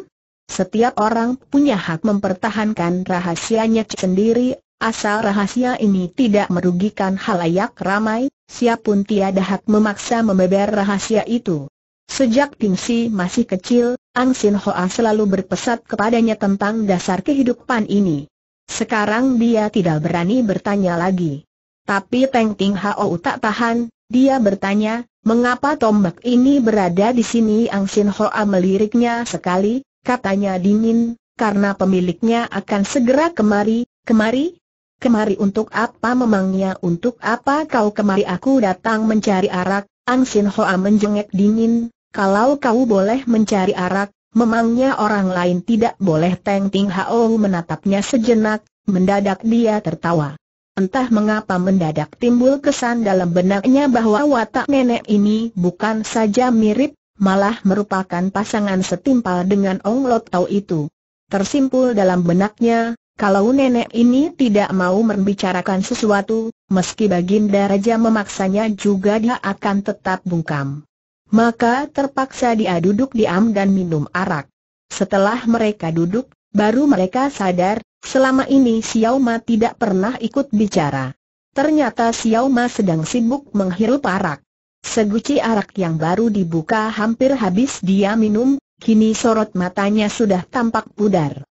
Setiap orang punya hak mempertahankan rahasianya sendiri Asal rahasia ini tidak merugikan halayak ramai, siapun tiada hak memaksa membeber rahasia itu. Sejak Si masih kecil, Ang Sin Hoa selalu berpesat kepadanya tentang dasar kehidupan ini. Sekarang dia tidak berani bertanya lagi. Tapi Teng Ting Hao tak tahan, dia bertanya, mengapa tombak ini berada di sini Ang Sin Hoa meliriknya sekali, katanya dingin, karena pemiliknya akan segera kemari, kemari, Kemari untuk apa memangnya untuk apa kau kemari aku datang mencari arak, Ang Sin Hoa menjengek dingin, kalau kau boleh mencari arak, memangnya orang lain tidak boleh Teng Ting Hao menatapnya sejenak, mendadak dia tertawa. Entah mengapa mendadak timbul kesan dalam benaknya bahwa watak nenek ini bukan saja mirip, malah merupakan pasangan setimpal dengan Ong Lot Tau itu. Tersimpul dalam benaknya, kalau nenek ini tidak mau membicarakan sesuatu, meski Baginda Raja memaksanya juga dia akan tetap bungkam. Maka terpaksa dia duduk diam dan minum arak. Setelah mereka duduk, baru mereka sadar, selama ini Xiao Ma tidak pernah ikut bicara. Ternyata Xiao Ma sedang sibuk menghirup arak. Seguci arak yang baru dibuka hampir habis dia minum, kini sorot matanya sudah tampak pudar.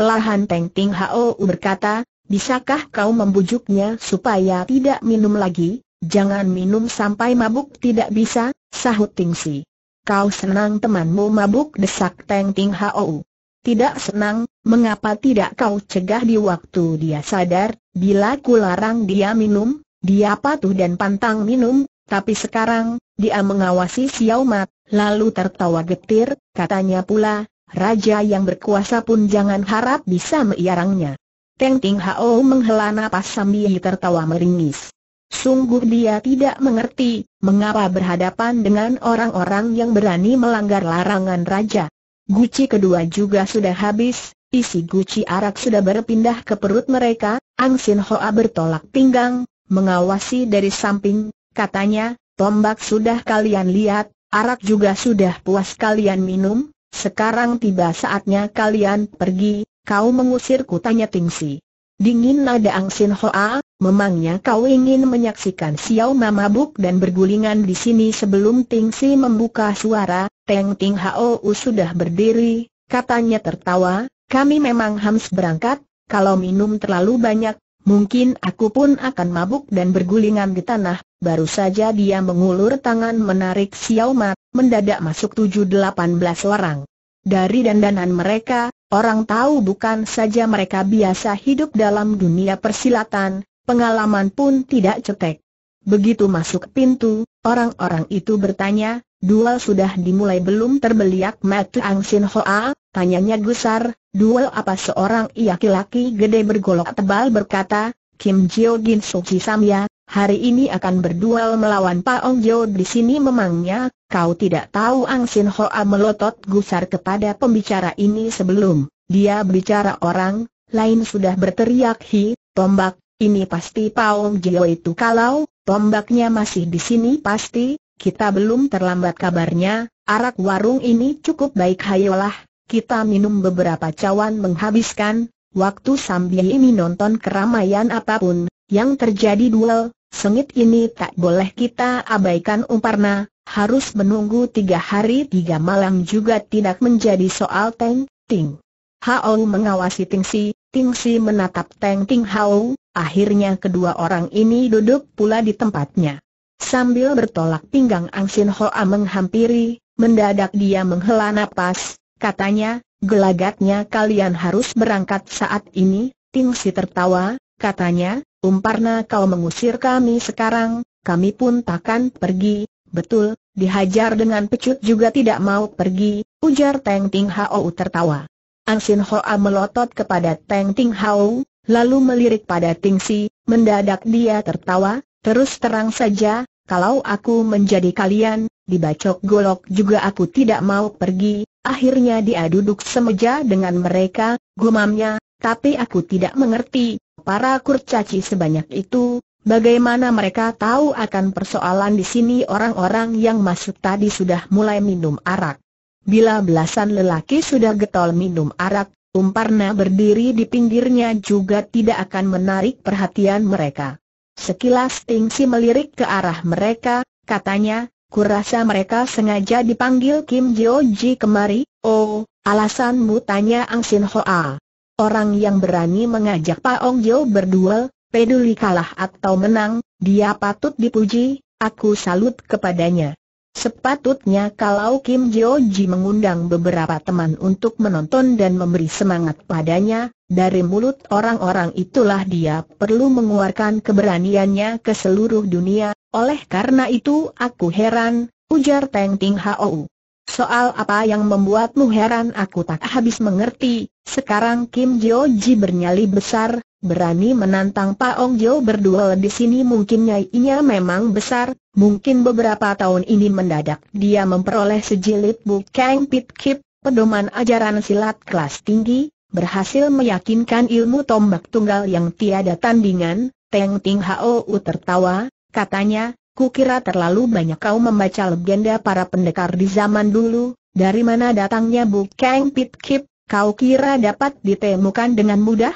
Pelahan Peng Ting Hao berkata, bisakah kau membujuknya supaya tidak minum lagi? Jangan minum sampai mabuk tidak bisa, sahut Ting Si. Kau senang temanmu mabuk desak Peng Ting Hao. Tidak senang, mengapa tidak kau cegah di waktu dia sadar, bila ku larang dia minum, dia patuh dan pantang minum, tapi sekarang, dia mengawasi Xiao Mat, lalu tertawa getir, katanya pula, raja yang berkuasa pun jangan harap bisa meiarangnya. Teng Ting Hao menghela napas sambil tertawa meringis. Sungguh dia tidak mengerti, mengapa berhadapan dengan orang-orang yang berani melanggar larangan raja. Guci kedua juga sudah habis, isi guci arak sudah berpindah ke perut mereka, Ang Sin Hoa bertolak pinggang, mengawasi dari samping, katanya, tombak sudah kalian lihat, arak juga sudah puas kalian minum, sekarang tiba saatnya kalian pergi, kau mengusirku tanya Tingsi. Dingin nada Ang Sin Hoa, memangnya kau ingin menyaksikan Xiao Ma mabuk dan bergulingan di sini sebelum Tingsi membuka suara, Teng Ting Hao sudah berdiri, katanya tertawa, kami memang hams berangkat, kalau minum terlalu banyak, mungkin aku pun akan mabuk dan bergulingan di tanah, Baru saja dia mengulur tangan menarik Xiao Mat, mendadak masuk tujuh delapan belas orang. Dari dandanan mereka, orang tahu bukan saja mereka biasa hidup dalam dunia persilatan, pengalaman pun tidak cetek. Begitu masuk pintu, orang-orang itu bertanya, duel sudah dimulai belum terbeliak Mat Ang Sin Hoa, tanyanya gusar, duel apa seorang iaki laki gede bergolok tebal berkata, Kim Jio Gin Suci Samya, hari ini akan berduel melawan Pak Ong Jo di sini memangnya, kau tidak tahu Ang Sin Hoa melotot gusar kepada pembicara ini sebelum dia berbicara orang, lain sudah berteriak hi, tombak, ini pasti Pak Ong Jo itu kalau, tombaknya masih di sini pasti, kita belum terlambat kabarnya, arak warung ini cukup baik hayolah, kita minum beberapa cawan menghabiskan, waktu sambil ini nonton keramaian apapun, yang terjadi duel, Sengit ini tak boleh kita abaikan umparna, harus menunggu tiga hari tiga malam juga tidak menjadi soal Teng Ting. Hao mengawasi Ting Si, Ting Si menatap Teng Ting Hao, akhirnya kedua orang ini duduk pula di tempatnya. Sambil bertolak pinggang Ang Sin Hoa menghampiri, mendadak dia menghela nafas, katanya, gelagatnya kalian harus berangkat saat ini, Ting Si tertawa, katanya, Umparna kau mengusir kami sekarang, kami pun takkan pergi, betul, dihajar dengan pecut juga tidak mau pergi, ujar Teng Ting Hao tertawa. Ang Sin Hoa melotot kepada Teng Ting Hao, lalu melirik pada Ting Si, mendadak dia tertawa, terus terang saja, kalau aku menjadi kalian, dibacok golok juga aku tidak mau pergi, akhirnya dia duduk semeja dengan mereka, gumamnya, tapi aku tidak mengerti, para kurcaci sebanyak itu, bagaimana mereka tahu akan persoalan di sini orang-orang yang masuk tadi sudah mulai minum arak. Bila belasan lelaki sudah getol minum arak, Umparna berdiri di pinggirnya juga tidak akan menarik perhatian mereka. Sekilas Tingsi melirik ke arah mereka, katanya, kurasa mereka sengaja dipanggil Kim Jo Ji kemari, oh, alasanmu tanya Ang Sin Hoa. Orang yang berani mengajak Pak Ong Jo berduel, peduli kalah atau menang, dia patut dipuji, aku salut kepadanya. Sepatutnya kalau Kim Jo Ji mengundang beberapa teman untuk menonton dan memberi semangat padanya, dari mulut orang-orang itulah dia perlu mengeluarkan keberaniannya ke seluruh dunia, oleh karena itu aku heran, ujar Teng Ting Hao. Soal apa yang membuatmu heran aku tak habis mengerti, sekarang Kim Jo Ji bernyali besar, berani menantang Pak Ong Jo berduel di sini mungkin nyainya memang besar, mungkin beberapa tahun ini mendadak dia memperoleh sejilid Bukang Pit Kip, pedoman ajaran silat kelas tinggi, berhasil meyakinkan ilmu tombak tunggal yang tiada tandingan, Teng Ting Hao tertawa, katanya, Kukira terlalu banyak kau membaca legenda para pendekar di zaman dulu, dari mana datangnya Kang Pit Kip, kau kira dapat ditemukan dengan mudah?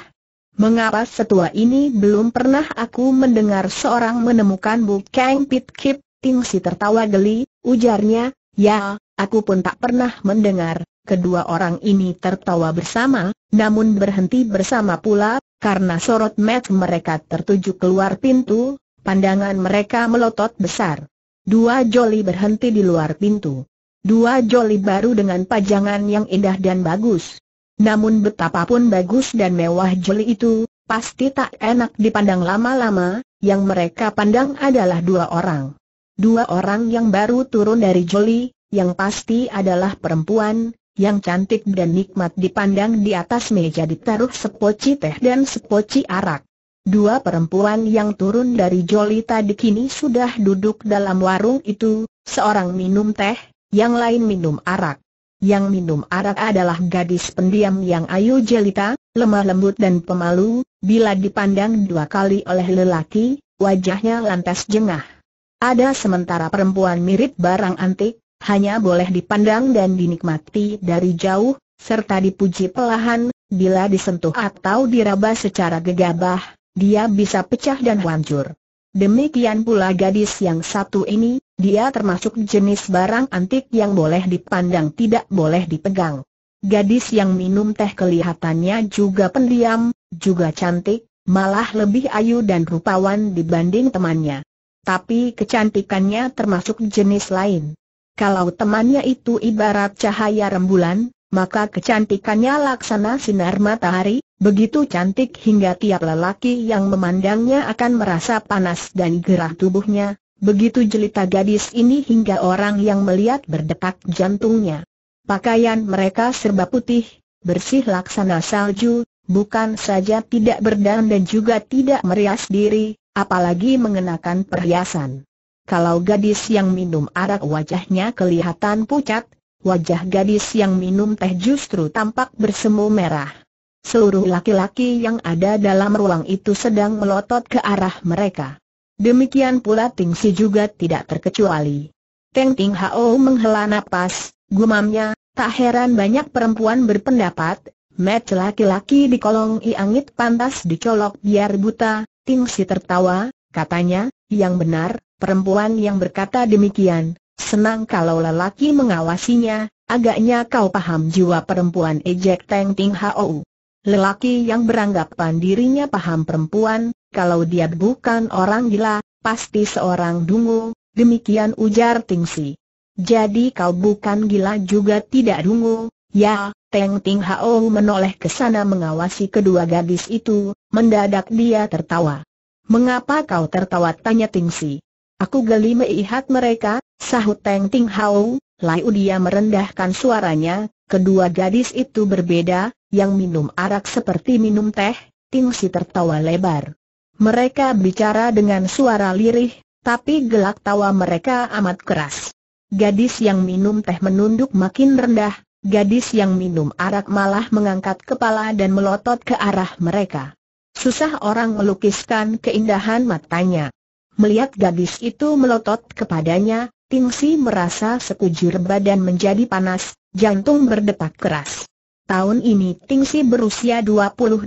Mengapa setua ini belum pernah aku mendengar seorang menemukan Kang Pit Kip? si tertawa geli, ujarnya, ya, aku pun tak pernah mendengar. Kedua orang ini tertawa bersama, namun berhenti bersama pula, karena sorot mata mereka tertuju keluar pintu, Pandangan mereka melotot besar. Dua joli berhenti di luar pintu. Dua joli baru dengan pajangan yang indah dan bagus. Namun betapapun bagus dan mewah joli itu, pasti tak enak dipandang lama-lama, yang mereka pandang adalah dua orang. Dua orang yang baru turun dari joli, yang pasti adalah perempuan, yang cantik dan nikmat dipandang di atas meja ditaruh sepoci teh dan sepoci arak. Dua perempuan yang turun dari joli tadi kini sudah duduk dalam warung itu, seorang minum teh, yang lain minum arak. Yang minum arak adalah gadis pendiam yang ayu jelita, lemah lembut dan pemalu, bila dipandang dua kali oleh lelaki, wajahnya lantas jengah. Ada sementara perempuan mirip barang antik, hanya boleh dipandang dan dinikmati dari jauh, serta dipuji pelahan, bila disentuh atau diraba secara gegabah, dia bisa pecah dan hancur. Demikian pula gadis yang satu ini, dia termasuk jenis barang antik yang boleh dipandang tidak boleh dipegang. Gadis yang minum teh kelihatannya juga pendiam, juga cantik, malah lebih ayu dan rupawan dibanding temannya. Tapi kecantikannya termasuk jenis lain. Kalau temannya itu ibarat cahaya rembulan, maka kecantikannya laksana sinar matahari, Begitu cantik hingga tiap lelaki yang memandangnya akan merasa panas dan gerah tubuhnya, begitu jelita gadis ini hingga orang yang melihat berdetak jantungnya. Pakaian mereka serba putih, bersih laksana salju, bukan saja tidak berdandan dan juga tidak merias diri, apalagi mengenakan perhiasan. Kalau gadis yang minum arak wajahnya kelihatan pucat, wajah gadis yang minum teh justru tampak bersemu merah seluruh laki-laki yang ada dalam ruang itu sedang melotot ke arah mereka. Demikian pula Ting Si juga tidak terkecuali. Teng Ting Hao menghela nafas, gumamnya, tak heran banyak perempuan berpendapat, match laki-laki di kolong iangit pantas dicolok biar buta, Ting Si tertawa, katanya, yang benar, perempuan yang berkata demikian, senang kalau lelaki mengawasinya, agaknya kau paham jiwa perempuan ejek Teng Ting Hao. Lelaki yang beranggapan dirinya paham perempuan, kalau dia bukan orang gila, pasti seorang dungu, demikian ujar Tingsi. Jadi kau bukan gila juga tidak dungu, ya, Teng Ting Hao menoleh ke sana mengawasi kedua gadis itu, mendadak dia tertawa. Mengapa kau tertawa tanya Tingsi? Aku geli melihat mereka, sahut Teng Ting Hao, lalu dia merendahkan suaranya, kedua gadis itu berbeda, yang minum arak seperti minum teh, Tingsi tertawa lebar. Mereka bicara dengan suara lirih, tapi gelak tawa mereka amat keras. Gadis yang minum teh menunduk makin rendah, gadis yang minum arak malah mengangkat kepala dan melotot ke arah mereka. Susah orang melukiskan keindahan matanya. Melihat gadis itu melotot kepadanya, Tingsi merasa sekujur badan menjadi panas, jantung berdetak keras. Tahun ini Tingsi berusia 22,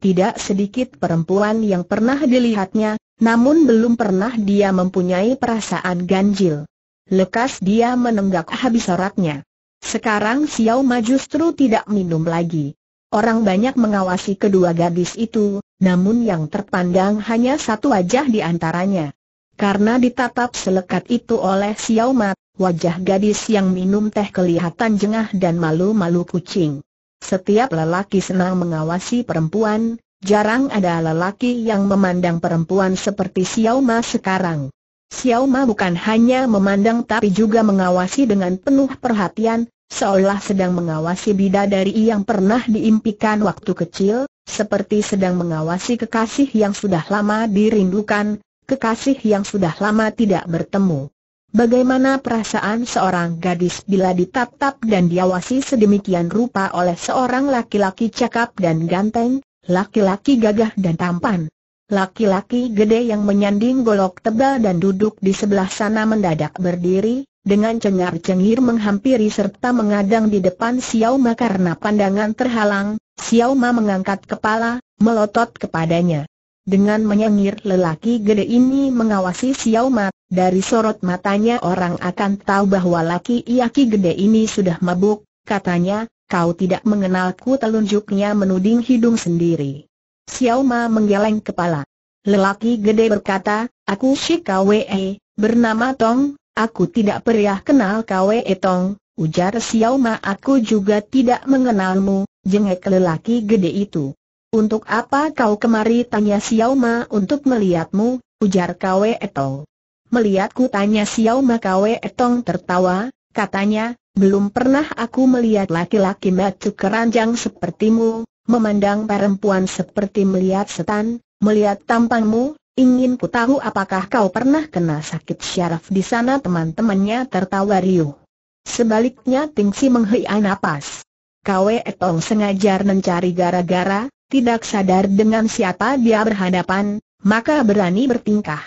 tidak sedikit perempuan yang pernah dilihatnya, namun belum pernah dia mempunyai perasaan ganjil. Lekas dia menenggak habis soraknya. Sekarang Xiao Ma justru tidak minum lagi. Orang banyak mengawasi kedua gadis itu, namun yang terpandang hanya satu wajah di antaranya. Karena ditatap selekat itu oleh Xiao Ma, Wajah gadis yang minum teh kelihatan jengah dan malu-malu kucing. Setiap lelaki senang mengawasi perempuan, jarang ada lelaki yang memandang perempuan seperti Xiao Ma sekarang. Xiao Ma bukan hanya memandang tapi juga mengawasi dengan penuh perhatian, seolah sedang mengawasi bidadari yang pernah diimpikan waktu kecil, seperti sedang mengawasi kekasih yang sudah lama dirindukan, kekasih yang sudah lama tidak bertemu. Bagaimana perasaan seorang gadis bila ditatap dan diawasi sedemikian rupa oleh seorang laki-laki cakap dan ganteng, laki-laki gagah dan tampan? Laki-laki gede yang menyanding golok tebal dan duduk di sebelah sana mendadak berdiri, dengan cengar-cengir menghampiri serta mengadang di depan Xiao Ma karena pandangan terhalang, Xiao Ma mengangkat kepala, melotot kepadanya. Dengan menyengir lelaki gede ini mengawasi Xiao Ma, dari sorot matanya orang akan tahu bahwa laki Iaki gede ini sudah mabuk, katanya, kau tidak mengenalku telunjuknya menuding hidung sendiri. Xiao Ma menggeleng kepala. Lelaki gede berkata, aku si KWE, bernama Tong, aku tidak pernah kenal KWE Tong, ujar Xiao Ma aku juga tidak mengenalmu, jengek lelaki gede itu. Untuk apa kau kemari tanya Xiao untuk melihatmu, ujar Kwe Etong. Melihatku tanya Xiao Ma Kwe Etong tertawa, katanya, belum pernah aku melihat laki-laki matu keranjang sepertimu, memandang perempuan seperti melihat setan, melihat tampangmu, ingin ku tahu apakah kau pernah kena sakit syaraf di sana teman-temannya tertawa riuh. Sebaliknya Tingsi menghiai napas. Kwe Etong sengaja mencari gara-gara, tidak sadar dengan siapa dia berhadapan, maka berani bertingkah.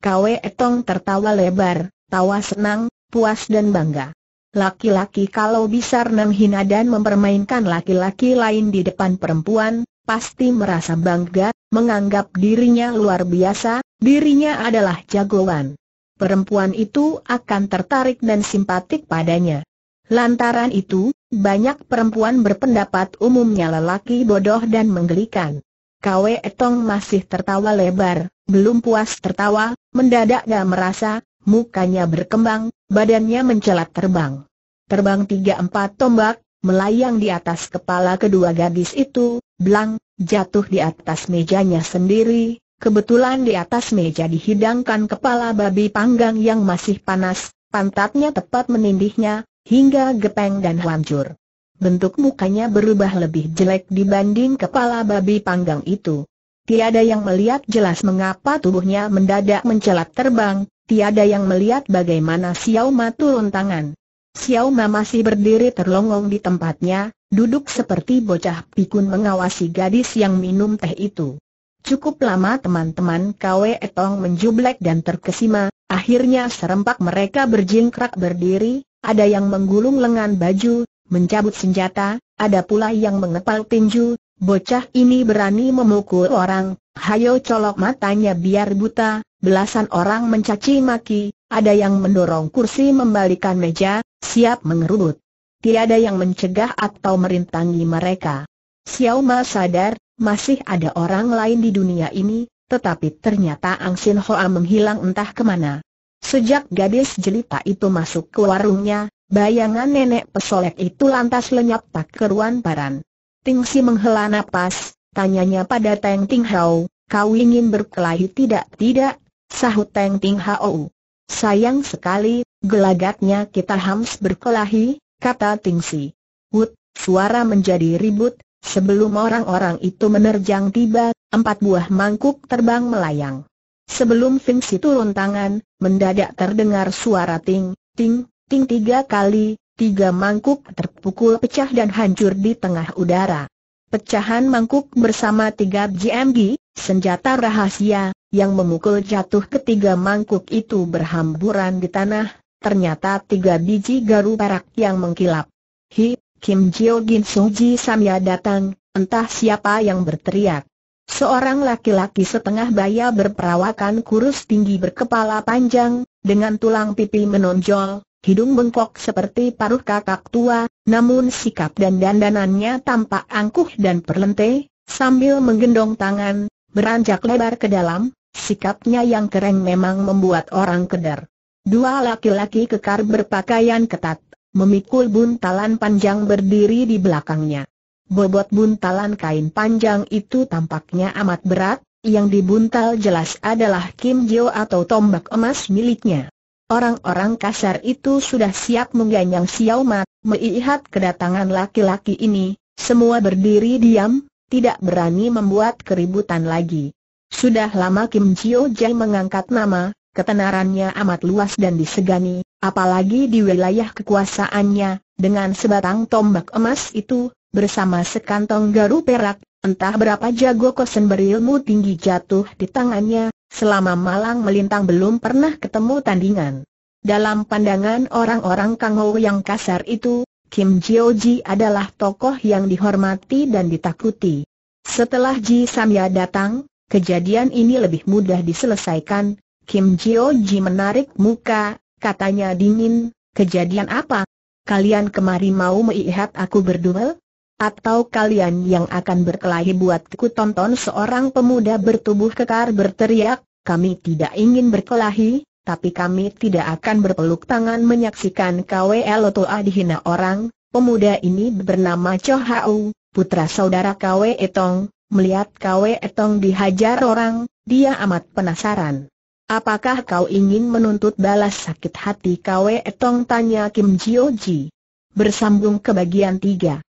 Kwe Tong tertawa lebar, tawa senang, puas dan bangga. Laki-laki kalau bisa menghina dan mempermainkan laki-laki lain di depan perempuan, pasti merasa bangga, menganggap dirinya luar biasa, dirinya adalah jagoan. Perempuan itu akan tertarik dan simpatik padanya. Lantaran itu, banyak perempuan berpendapat umumnya lelaki bodoh dan menggelikan. Kwe Tong masih tertawa lebar, belum puas tertawa, mendadak gak merasa, mukanya berkembang, badannya mencelat terbang. Terbang tiga empat tombak, melayang di atas kepala kedua gadis itu, belang, jatuh di atas mejanya sendiri, kebetulan di atas meja dihidangkan kepala babi panggang yang masih panas, pantatnya tepat menindihnya, hingga gepeng dan hancur. Bentuk mukanya berubah lebih jelek dibanding kepala babi panggang itu. Tiada yang melihat jelas mengapa tubuhnya mendadak mencelat terbang, tiada yang melihat bagaimana Xiao Ma turun tangan. Xiao Ma masih berdiri terlongong di tempatnya, duduk seperti bocah pikun mengawasi gadis yang minum teh itu. Cukup lama teman-teman Kwe Etong menjublek dan terkesima, akhirnya serempak mereka berjingkrak berdiri, ada yang menggulung lengan baju, mencabut senjata, ada pula yang mengepal tinju, bocah ini berani memukul orang, hayo colok matanya biar buta, belasan orang mencaci maki, ada yang mendorong kursi membalikan meja, siap mengerubut. Tiada yang mencegah atau merintangi mereka. Xiao Ma sadar, masih ada orang lain di dunia ini, tetapi ternyata Ang Sin Hoa menghilang entah kemana. Sejak gadis jelita itu masuk ke warungnya, bayangan nenek pesolek itu lantas lenyap tak keruan paran. Ting menghela napas, tanyanya pada Teng Ting Hao, kau ingin berkelahi tidak-tidak? Sahut Teng Ting Hao. Sayang sekali, gelagatnya kita hams berkelahi, kata Ting Si. Wut, suara menjadi ribut, sebelum orang-orang itu menerjang tiba, empat buah mangkuk terbang melayang. Sebelum Fingsi turun tangan, mendadak terdengar suara ting, ting, ting tiga kali, tiga mangkuk terpukul pecah dan hancur di tengah udara. Pecahan mangkuk bersama tiga GMG, senjata rahasia, yang memukul jatuh ketiga mangkuk itu berhamburan di tanah, ternyata tiga biji garu perak yang mengkilap. Hi, Kim Jiogin Soji Samya datang, entah siapa yang berteriak. Seorang laki-laki setengah baya berperawakan kurus tinggi berkepala panjang, dengan tulang pipi menonjol, hidung bengkok seperti paruh kakak tua, namun sikap dan dandanannya tampak angkuh dan perlente, sambil menggendong tangan, beranjak lebar ke dalam, sikapnya yang keren memang membuat orang keder. Dua laki-laki kekar berpakaian ketat, memikul buntalan panjang berdiri di belakangnya. Bobot buntalan kain panjang itu tampaknya amat berat, yang dibuntal jelas adalah Kim Jo atau tombak emas miliknya. Orang-orang kasar itu sudah siap mengganyang Xiao Ma, melihat kedatangan laki-laki ini, semua berdiri diam, tidak berani membuat keributan lagi. Sudah lama Kim Jo Jai mengangkat nama, ketenarannya amat luas dan disegani, apalagi di wilayah kekuasaannya, dengan sebatang tombak emas itu, bersama sekantong garu perak, entah berapa jago kosen berilmu tinggi jatuh di tangannya, selama malang melintang belum pernah ketemu tandingan. Dalam pandangan orang-orang Kangou yang kasar itu, Kim Ji adalah tokoh yang dihormati dan ditakuti. Setelah Ji Samya datang, kejadian ini lebih mudah diselesaikan. Kim Ji menarik muka, katanya dingin, kejadian apa? Kalian kemari mau melihat aku berduel? Atau kalian yang akan berkelahi buat buatku tonton seorang pemuda bertubuh kekar berteriak, kami tidak ingin berkelahi, tapi kami tidak akan berpeluk tangan menyaksikan KWL Toa dihina orang, pemuda ini bernama Cho Hau, putra saudara KWE Etong, melihat KWE Etong dihajar orang, dia amat penasaran. Apakah kau ingin menuntut balas sakit hati KWE Etong tanya Kim Jio Ji. Bersambung ke bagian 3.